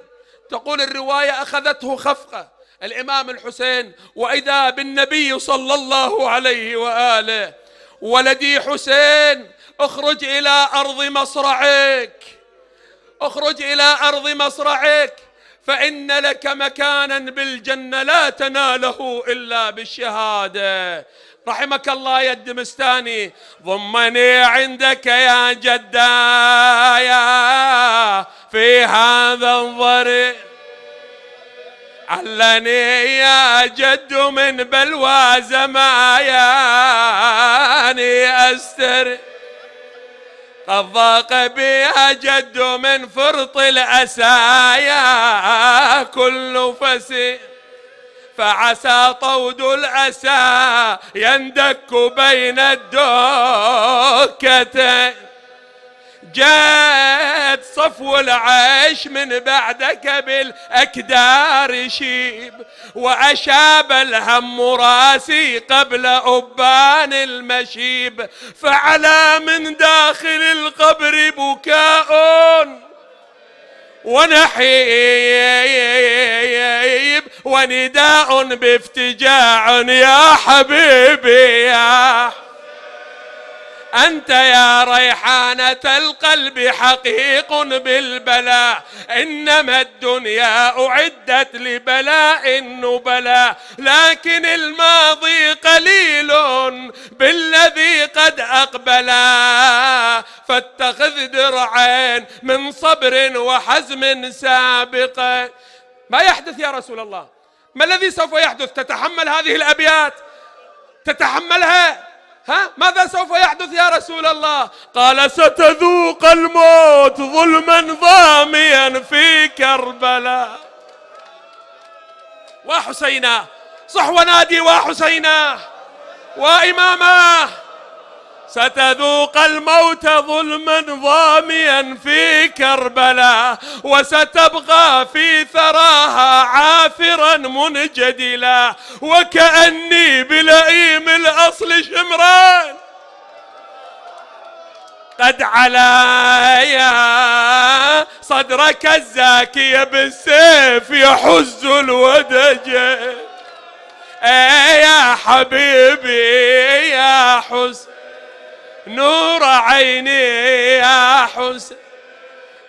تقول الرواية أخذته خفقة الإمام الحسين وإذا بالنبي صلى الله عليه وآله ولدي حسين اخرج إلى أرض مصرعك اخرج إلى أرض مصرعك فإن لك مكانا بالجنة لا تناله إلا بالشهادة رحمك الله يا الدمستاني ضمني عندك يا جدايا في هذا الضريح علني يا جد من بلوى زماياني أستر قد ضاق بها جد من فرط الأسايا كل فسي فعسى طود الأسى يندك بين الدكتين جاد صفو العيش من بعدك بالأكدار شيب وأشاب الهم راسي قبل أبان المشيب فعلى من داخل القبر بكاء ونحيب ونداء بافتجاع يا حبيبي يا حبيبي أنت يا ريحانة القلب حقيق بالبلاء إنما الدنيا أعدت لبلاء النبلاء لكن الماضي قليل بالذي قد أقبلا فاتخذ درعين من صبر وحزم سابق ما يحدث يا رسول الله ما الذي سوف يحدث تتحمل هذه الأبيات تتحملها ها ماذا سوف يحدث يا رسول الله قال ستذوق الموت ظلما ظاميا في كربلاء وحسيناه صح ونادي وحسيناه وإماماه ستذوق الموت ظلما ظاميا في كربلاء وستبقى في ثراها عافرا منجدلا وكأني بلئيم الأصل شمران قد علي صدرك الزاكي بالسيف يحز الودج إيه يا حبيبي يا حسن نور عيني يا حسين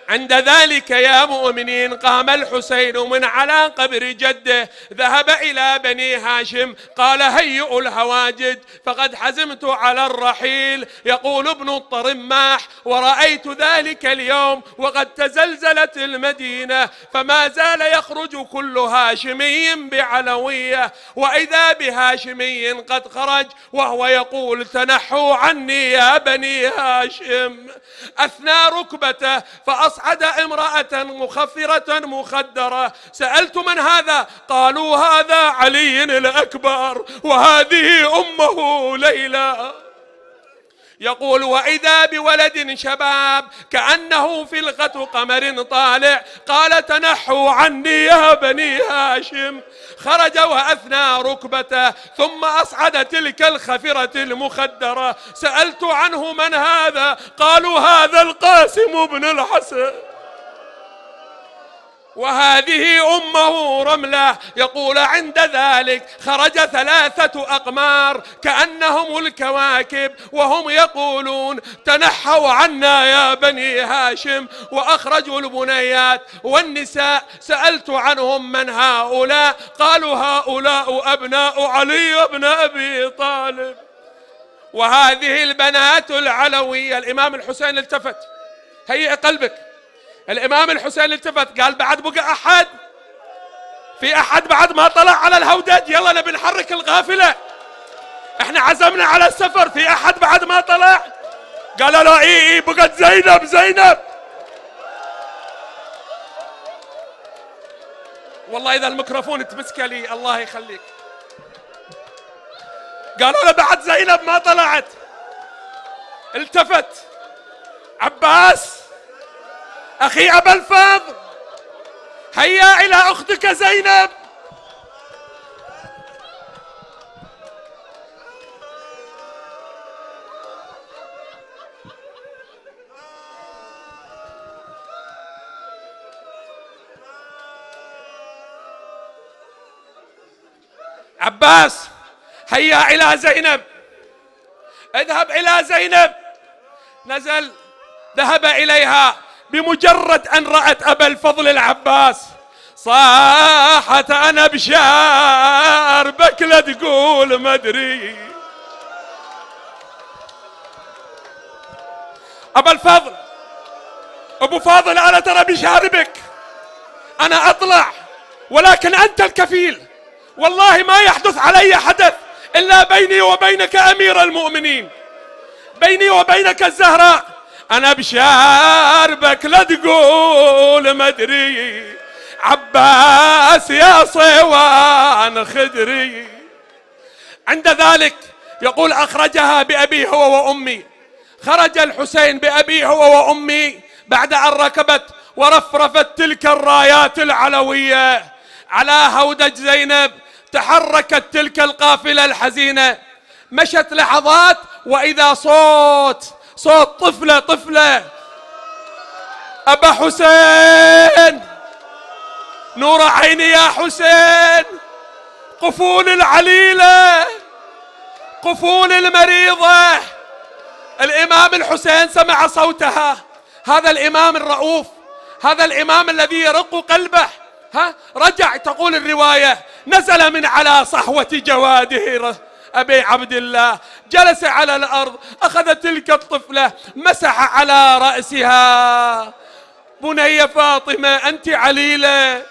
عند ذلك يا مؤمنين قام الحسين من على قبر جده ذهب إلى بني هاشم قال هيئوا الهواجد فقد حزمت على الرحيل يقول ابن الطرماح ورأيت ذلك اليوم وقد تزلزلت المدينة فما زال يخرج كل هاشمي بعلوية وإذا بهاشمي قد خرج وهو يقول تنحوا عني يا بني هاشم أثنى ركبته فأصعد امرأة مخفرة مخدرة سألت من هذا قالوا هذا علي الأكبر وهذه أمه ليلى يقول وإذا بولد شباب كأنه فلقة قمر طالع قال تنحوا عني يا بني هاشم خرج وأثنى ركبته ثم أصعد تلك الخفرة المخدرة سألت عنه من هذا قالوا هذا القاسم بن الحسن وهذه أمه رملة يقول عند ذلك خرج ثلاثة أقمار كأنهم الكواكب وهم يقولون تنحوا عنا يا بني هاشم وأخرجوا البنيات والنساء سألت عنهم من هؤلاء قالوا هؤلاء أبناء علي بن أبي طالب وهذه البنات العلوية الإمام الحسين التفت هيئ قلبك الإمام الحسين التفت قال بعد بقى أحد في أحد بعد ما طلع على الهودج يلا نبي نحرك القافلة احنا عزمنا على السفر في أحد بعد ما طلع قال لا اي اي بقت زينب زينب والله اذا الميكروفون تمسكه لي الله يخليك قالوا له بعد زينب ما طلعت التفت عباس أخي أبا الفضل هيا إلى أختك زينب عباس هيا إلى زينب اذهب إلى زينب نزل ذهب إليها بمجرد أن رأت أبا الفضل العباس صاحت أنا بشار بكلة تقول مدري أبا الفضل أبو فاضل أنا ترى بشاربك أنا أطلع ولكن أنت الكفيل والله ما يحدث علي حدث إلا بيني وبينك أمير المؤمنين بيني وبينك الزهراء انا بشاربك لا تقول ما ادري عباس يا صيوان خدري عند ذلك يقول اخرجها بابي هو وامي خرج الحسين بابي هو وامي بعد ان ركبت ورفرفت تلك الرايات العلويه على هودج زينب تحركت تلك القافله الحزينه مشت لحظات واذا صوت صوت طفلة طفلة أبا حسين نور عيني يا حسين قفول العليلة قفول المريضة الإمام الحسين سمع صوتها هذا الإمام الرؤوف هذا الإمام الذي يرق قلبه ها رجع تقول الرواية نزل من على صحوة جواده أبي عبد الله جلس على الأرض أخذ تلك الطفلة مسح على رأسها بني فاطمة أنت عليلة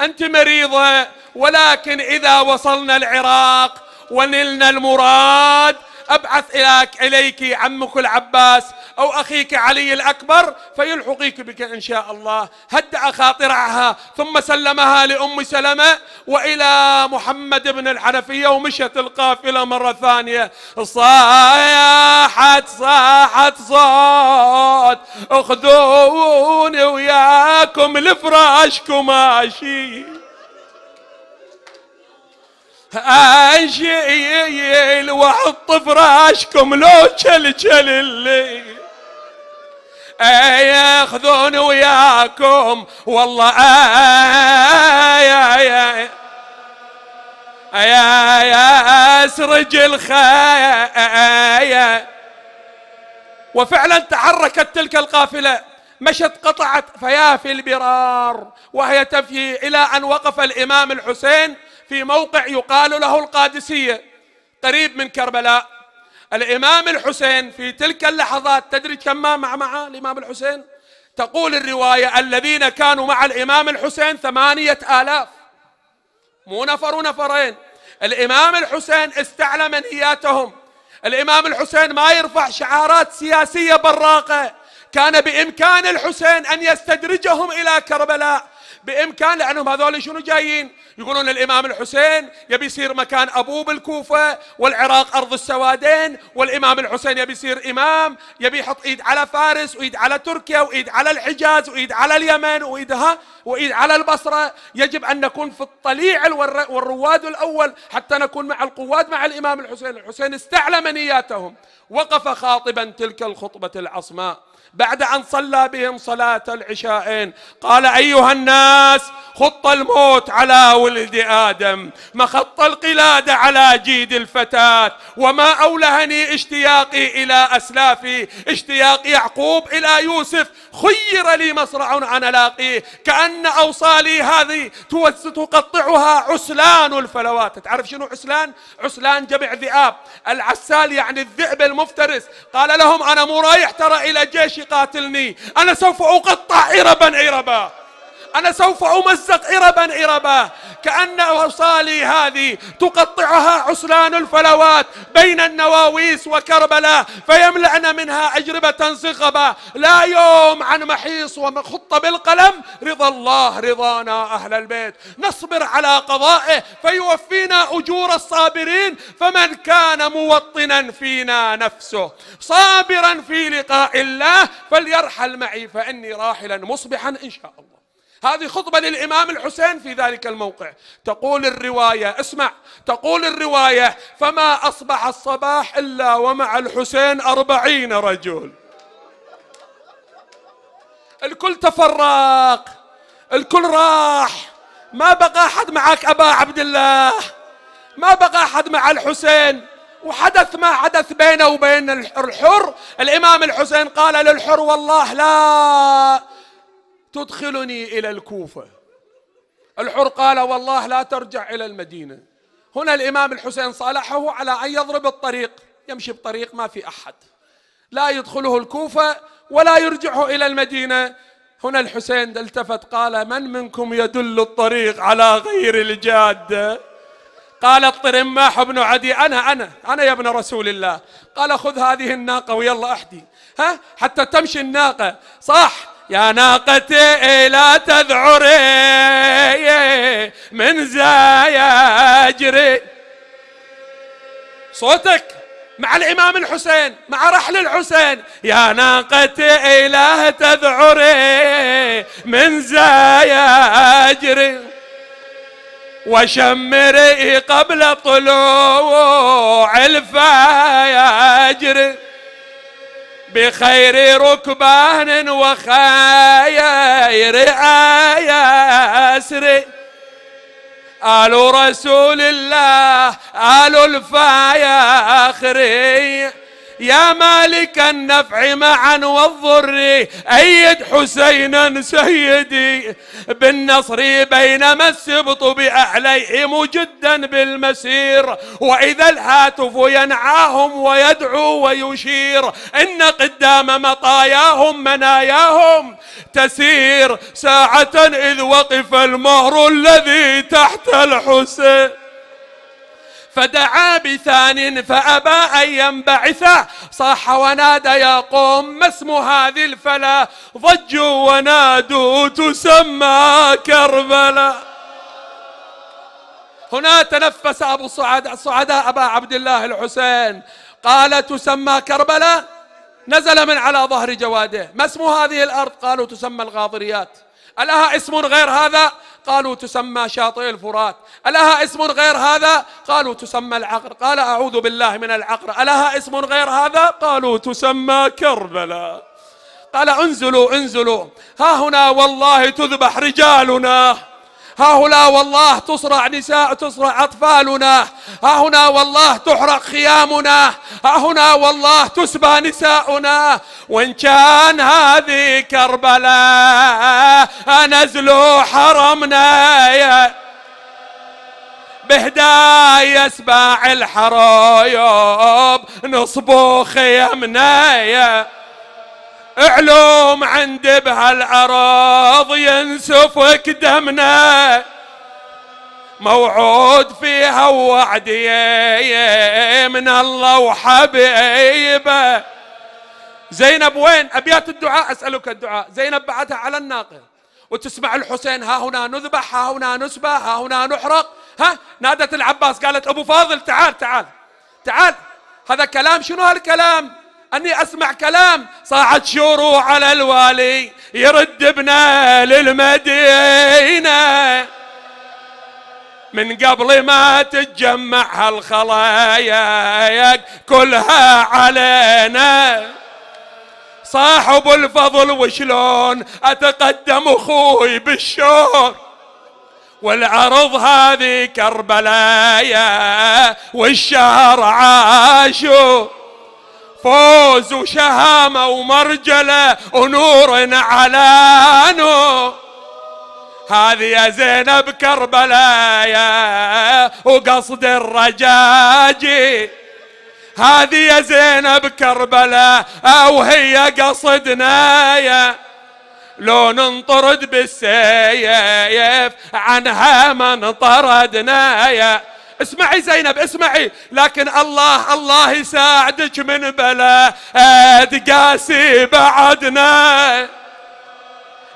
أنت مريضة ولكن إذا وصلنا العراق ونلنا المراد أبعث إليك, إليك عمك العباس أو أخيك علي الأكبر فيلحقيك بك إن شاء الله هدأ خاطرها ثم سلمها لأم سلمة وإلى محمد بن الحنفية ومشت القافلة مرة ثانية صاحت صاحت صوت اخذوني وياكم لفراشكم ماشي اجيل واحط فراشكم لو شل شل الليل ياخذون وياكم والله يا يا يا يا اسرج الخيا وفعلا تحركت تلك القافله مشت قطعت فيافي البرار وهي تفي الى ان وقف الامام الحسين في موقع يقال له القادسية قريب من كربلاء الإمام الحسين في تلك اللحظات تدري كم مع مع الإمام الحسين تقول الرواية الذين كانوا مع الإمام الحسين ثمانية آلاف مو نفر ونفرين الإمام الحسين استعلى منهياتهم الإمام الحسين ما يرفع شعارات سياسية براقة كان بإمكان الحسين أن يستدرجهم إلى كربلاء بإمكان لأنهم هذول شنو جايين يقولون الإمام الحسين يبي يصير مكان أبوه بالكوفة والعراق أرض السوادين والإمام الحسين يبي يصير إمام يبي يحط إيد على فارس وإيد على تركيا وإيد على الحجاز وإيد على اليمن وإيدها وإيد على البصرة يجب أن نكون في الطليع والرواد الأول حتى نكون مع القواد مع الإمام الحسين الحسين استعلم نياتهم وقف خاطبا تلك الخطبة العصماء بعد أن صلى بهم صلاة العشاءين قال أيها الناس خط الموت على ولد آدم مخط القلادة على جيد الفتاة وما أولهني اشتياقي إلى أسلافي اشتياق يعقوب إلى يوسف خير لي مصرع عن ألاقي كأن أوصالي هذه تقطعها عسلان الفلوات تعرف شنو عسلان؟ عسلان جمع ذئاب العسال يعني الذئب المفترس قال لهم أنا مو رايح ترى إلى جيشي يقاتلني أنا سوف أقطع إربا إربا أنا سوف أمزق إربا إربا كأن أوصالي هذه تقطعها عسلان الفلوات بين النواويس وكربلاء فيملأن منها أجربة صغبة لا يوم عن محيص ومخط بالقلم رضا الله رضانا أهل البيت نصبر على قضائه فيوفينا أجور الصابرين فمن كان موطنا فينا نفسه صابرا في لقاء الله فليرحل معي فإني راحلا مصبحا إن شاء الله هذه خطبة للإمام الحسين في ذلك الموقع تقول الرواية اسمع تقول الرواية فما أصبح الصباح إلا ومع الحسين أربعين رجل الكل تفرق الكل راح ما بقى أحد معك أبا عبد الله ما بقى أحد مع الحسين وحدث ما حدث بينه وبين الحر الإمام الحسين قال للحر والله لا تدخلني إلى الكوفة الحر قال والله لا ترجع إلى المدينة هنا الإمام الحسين صالحه على أن يضرب الطريق يمشي بطريق ما في أحد لا يدخله الكوفة ولا يرجعه إلى المدينة هنا الحسين التفت قال من منكم يدل الطريق على غير الجادة قال الطرماح بن عدي أنا أنا أنا يا ابن رسول الله قال خذ هذه الناقة ويلا أحدي ها حتى تمشي الناقة صح يا ناقتي لا تذعري من زايجري صوتك مع الإمام الحسين مع رحل الحسين يا ناقتي لا تذعري من زايجري وشمري قبل طلوع الفاجر بخير ركبان وخير آياسر آل رسول الله آل الفاخرين يا مالك النفع معا والضر أيد حسينا سيدي بالنصر بينما السبط بأعليه مجدا بالمسير وإذا الهاتف ينعاهم ويدعو ويشير إن قدام مطاياهم مناياهم تسير ساعة إذ وقف المهر الذي تحت الحسين فدعا بثان فأبى أن ينبعثه صاح ونادى يا قوم ما اسم هذه الفلا ضجوا ونادوا تسمى كربلا هنا تنفس أبو صعداء صعداء أبا عبد الله الحسين قال تسمى كربلا نزل من على ظهر جواده ما اسم هذه الأرض قالوا تسمى الغاضريات ألها اسم غير هذا قالوا تسمى شاطئ الفرات ألها اسم غير هذا قالوا تسمى العقر قال أعوذ بالله من العقر ألها اسم غير هذا قالوا تسمى كربلاء قال انزلوا انزلوا ها هنا والله تذبح رجالنا هنا والله تصرع نساء تصرع أطفالنا هنا والله تحرق خيامنا هنا والله تسبى نساؤنا وإن كان هذه كربلاء نزلوا حرمنا يا بهداية سباع الحرايب نصبو خيمنا يا علوم عند بهالأراض ينسفك دمنا موعود فيها وعدي من الله وحبيبه زينب وين أبيات الدعاء أسألك الدعاء زينب بعتها على الناقة وتسمع الحسين ها هنا نذبح ها هنا نسبى ها هنا نحرق ها نادت العباس قالت أبو فاضل تعال تعال تعال هذا كلام شنو هالكلام أني أسمع كلام صاعد شورو على الوالي يرد ابنا للمدينة من قبل ما تتجمع هالخلايا كلها علينا صاحب الفضل وشلون اتقدم اخوي بالشور والعرض هذه كربلايا والشهر عاشور فوز وشهامة ومرجلة ونور على نور هذه يا زينب يا وقصد الرجاجي هذه يا زينب كربلاء هي قصدنا يا لو ننطرد بالسيف عنها ما انطردنا يا اسمعي زينب اسمعي لكن الله الله يساعدك من بلا قاسي بعدنا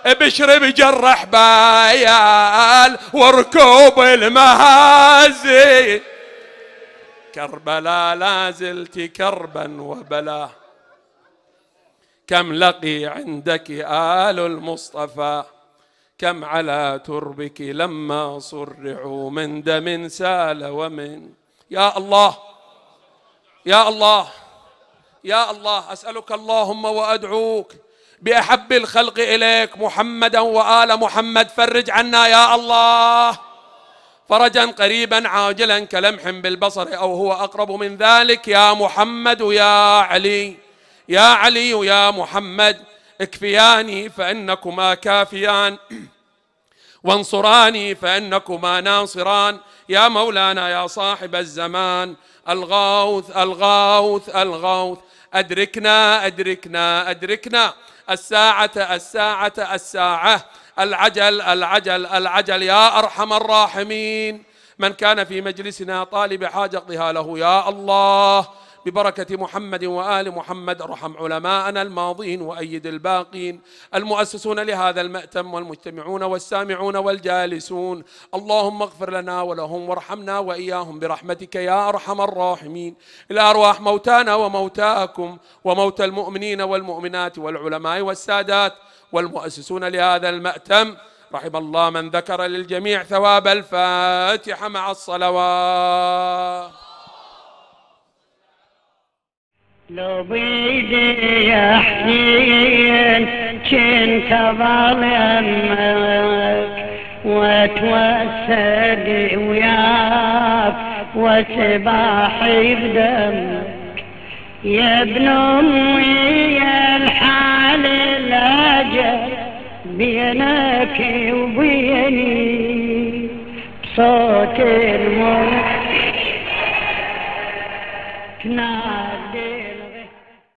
ابشر بجرح بايال وركوب المهازي كربلا لا زلت كربا وبلا كم لقي عندك آل المصطفى كم على تربك لما صرعوا من دم سال ومن يا الله يا الله يا الله اسالك اللهم وادعوك باحب الخلق اليك محمدا وال محمد فرج عنا يا الله فرجا قريبا عاجلا كلمح بالبصر او هو اقرب من ذلك يا محمد يا علي يا علي يا محمد اكفياني فإنكما كافيان وانصراني فإنكما ناصران يا مولانا يا صاحب الزمان الغوث الغوث الغوث أدركنا أدركنا أدركنا الساعة الساعة الساعة العجل العجل العجل يا أرحم الراحمين من كان في مجلسنا طالب حاجة اقضها له يا الله ببركة محمد وآل محمد ارحم علماءنا الماضين وأيد الباقين المؤسسون لهذا المأتم والمجتمعون والسامعون والجالسون اللهم اغفر لنا ولهم وارحمنا وإياهم برحمتك يا أرحم الراحمين إلى أرواح موتانا وموتاكم وموتى المؤمنين والمؤمنات والعلماء والسادات والمؤسسون لهذا المأتم رحم الله من ذكر للجميع ثواب الفاتحة مع الصلوات لو بيدي احيين كنت ظلمك واتوسد وياك وسباحي بدمك يا ابن امي يا الحال الاجل بينك وبيني صوت الموت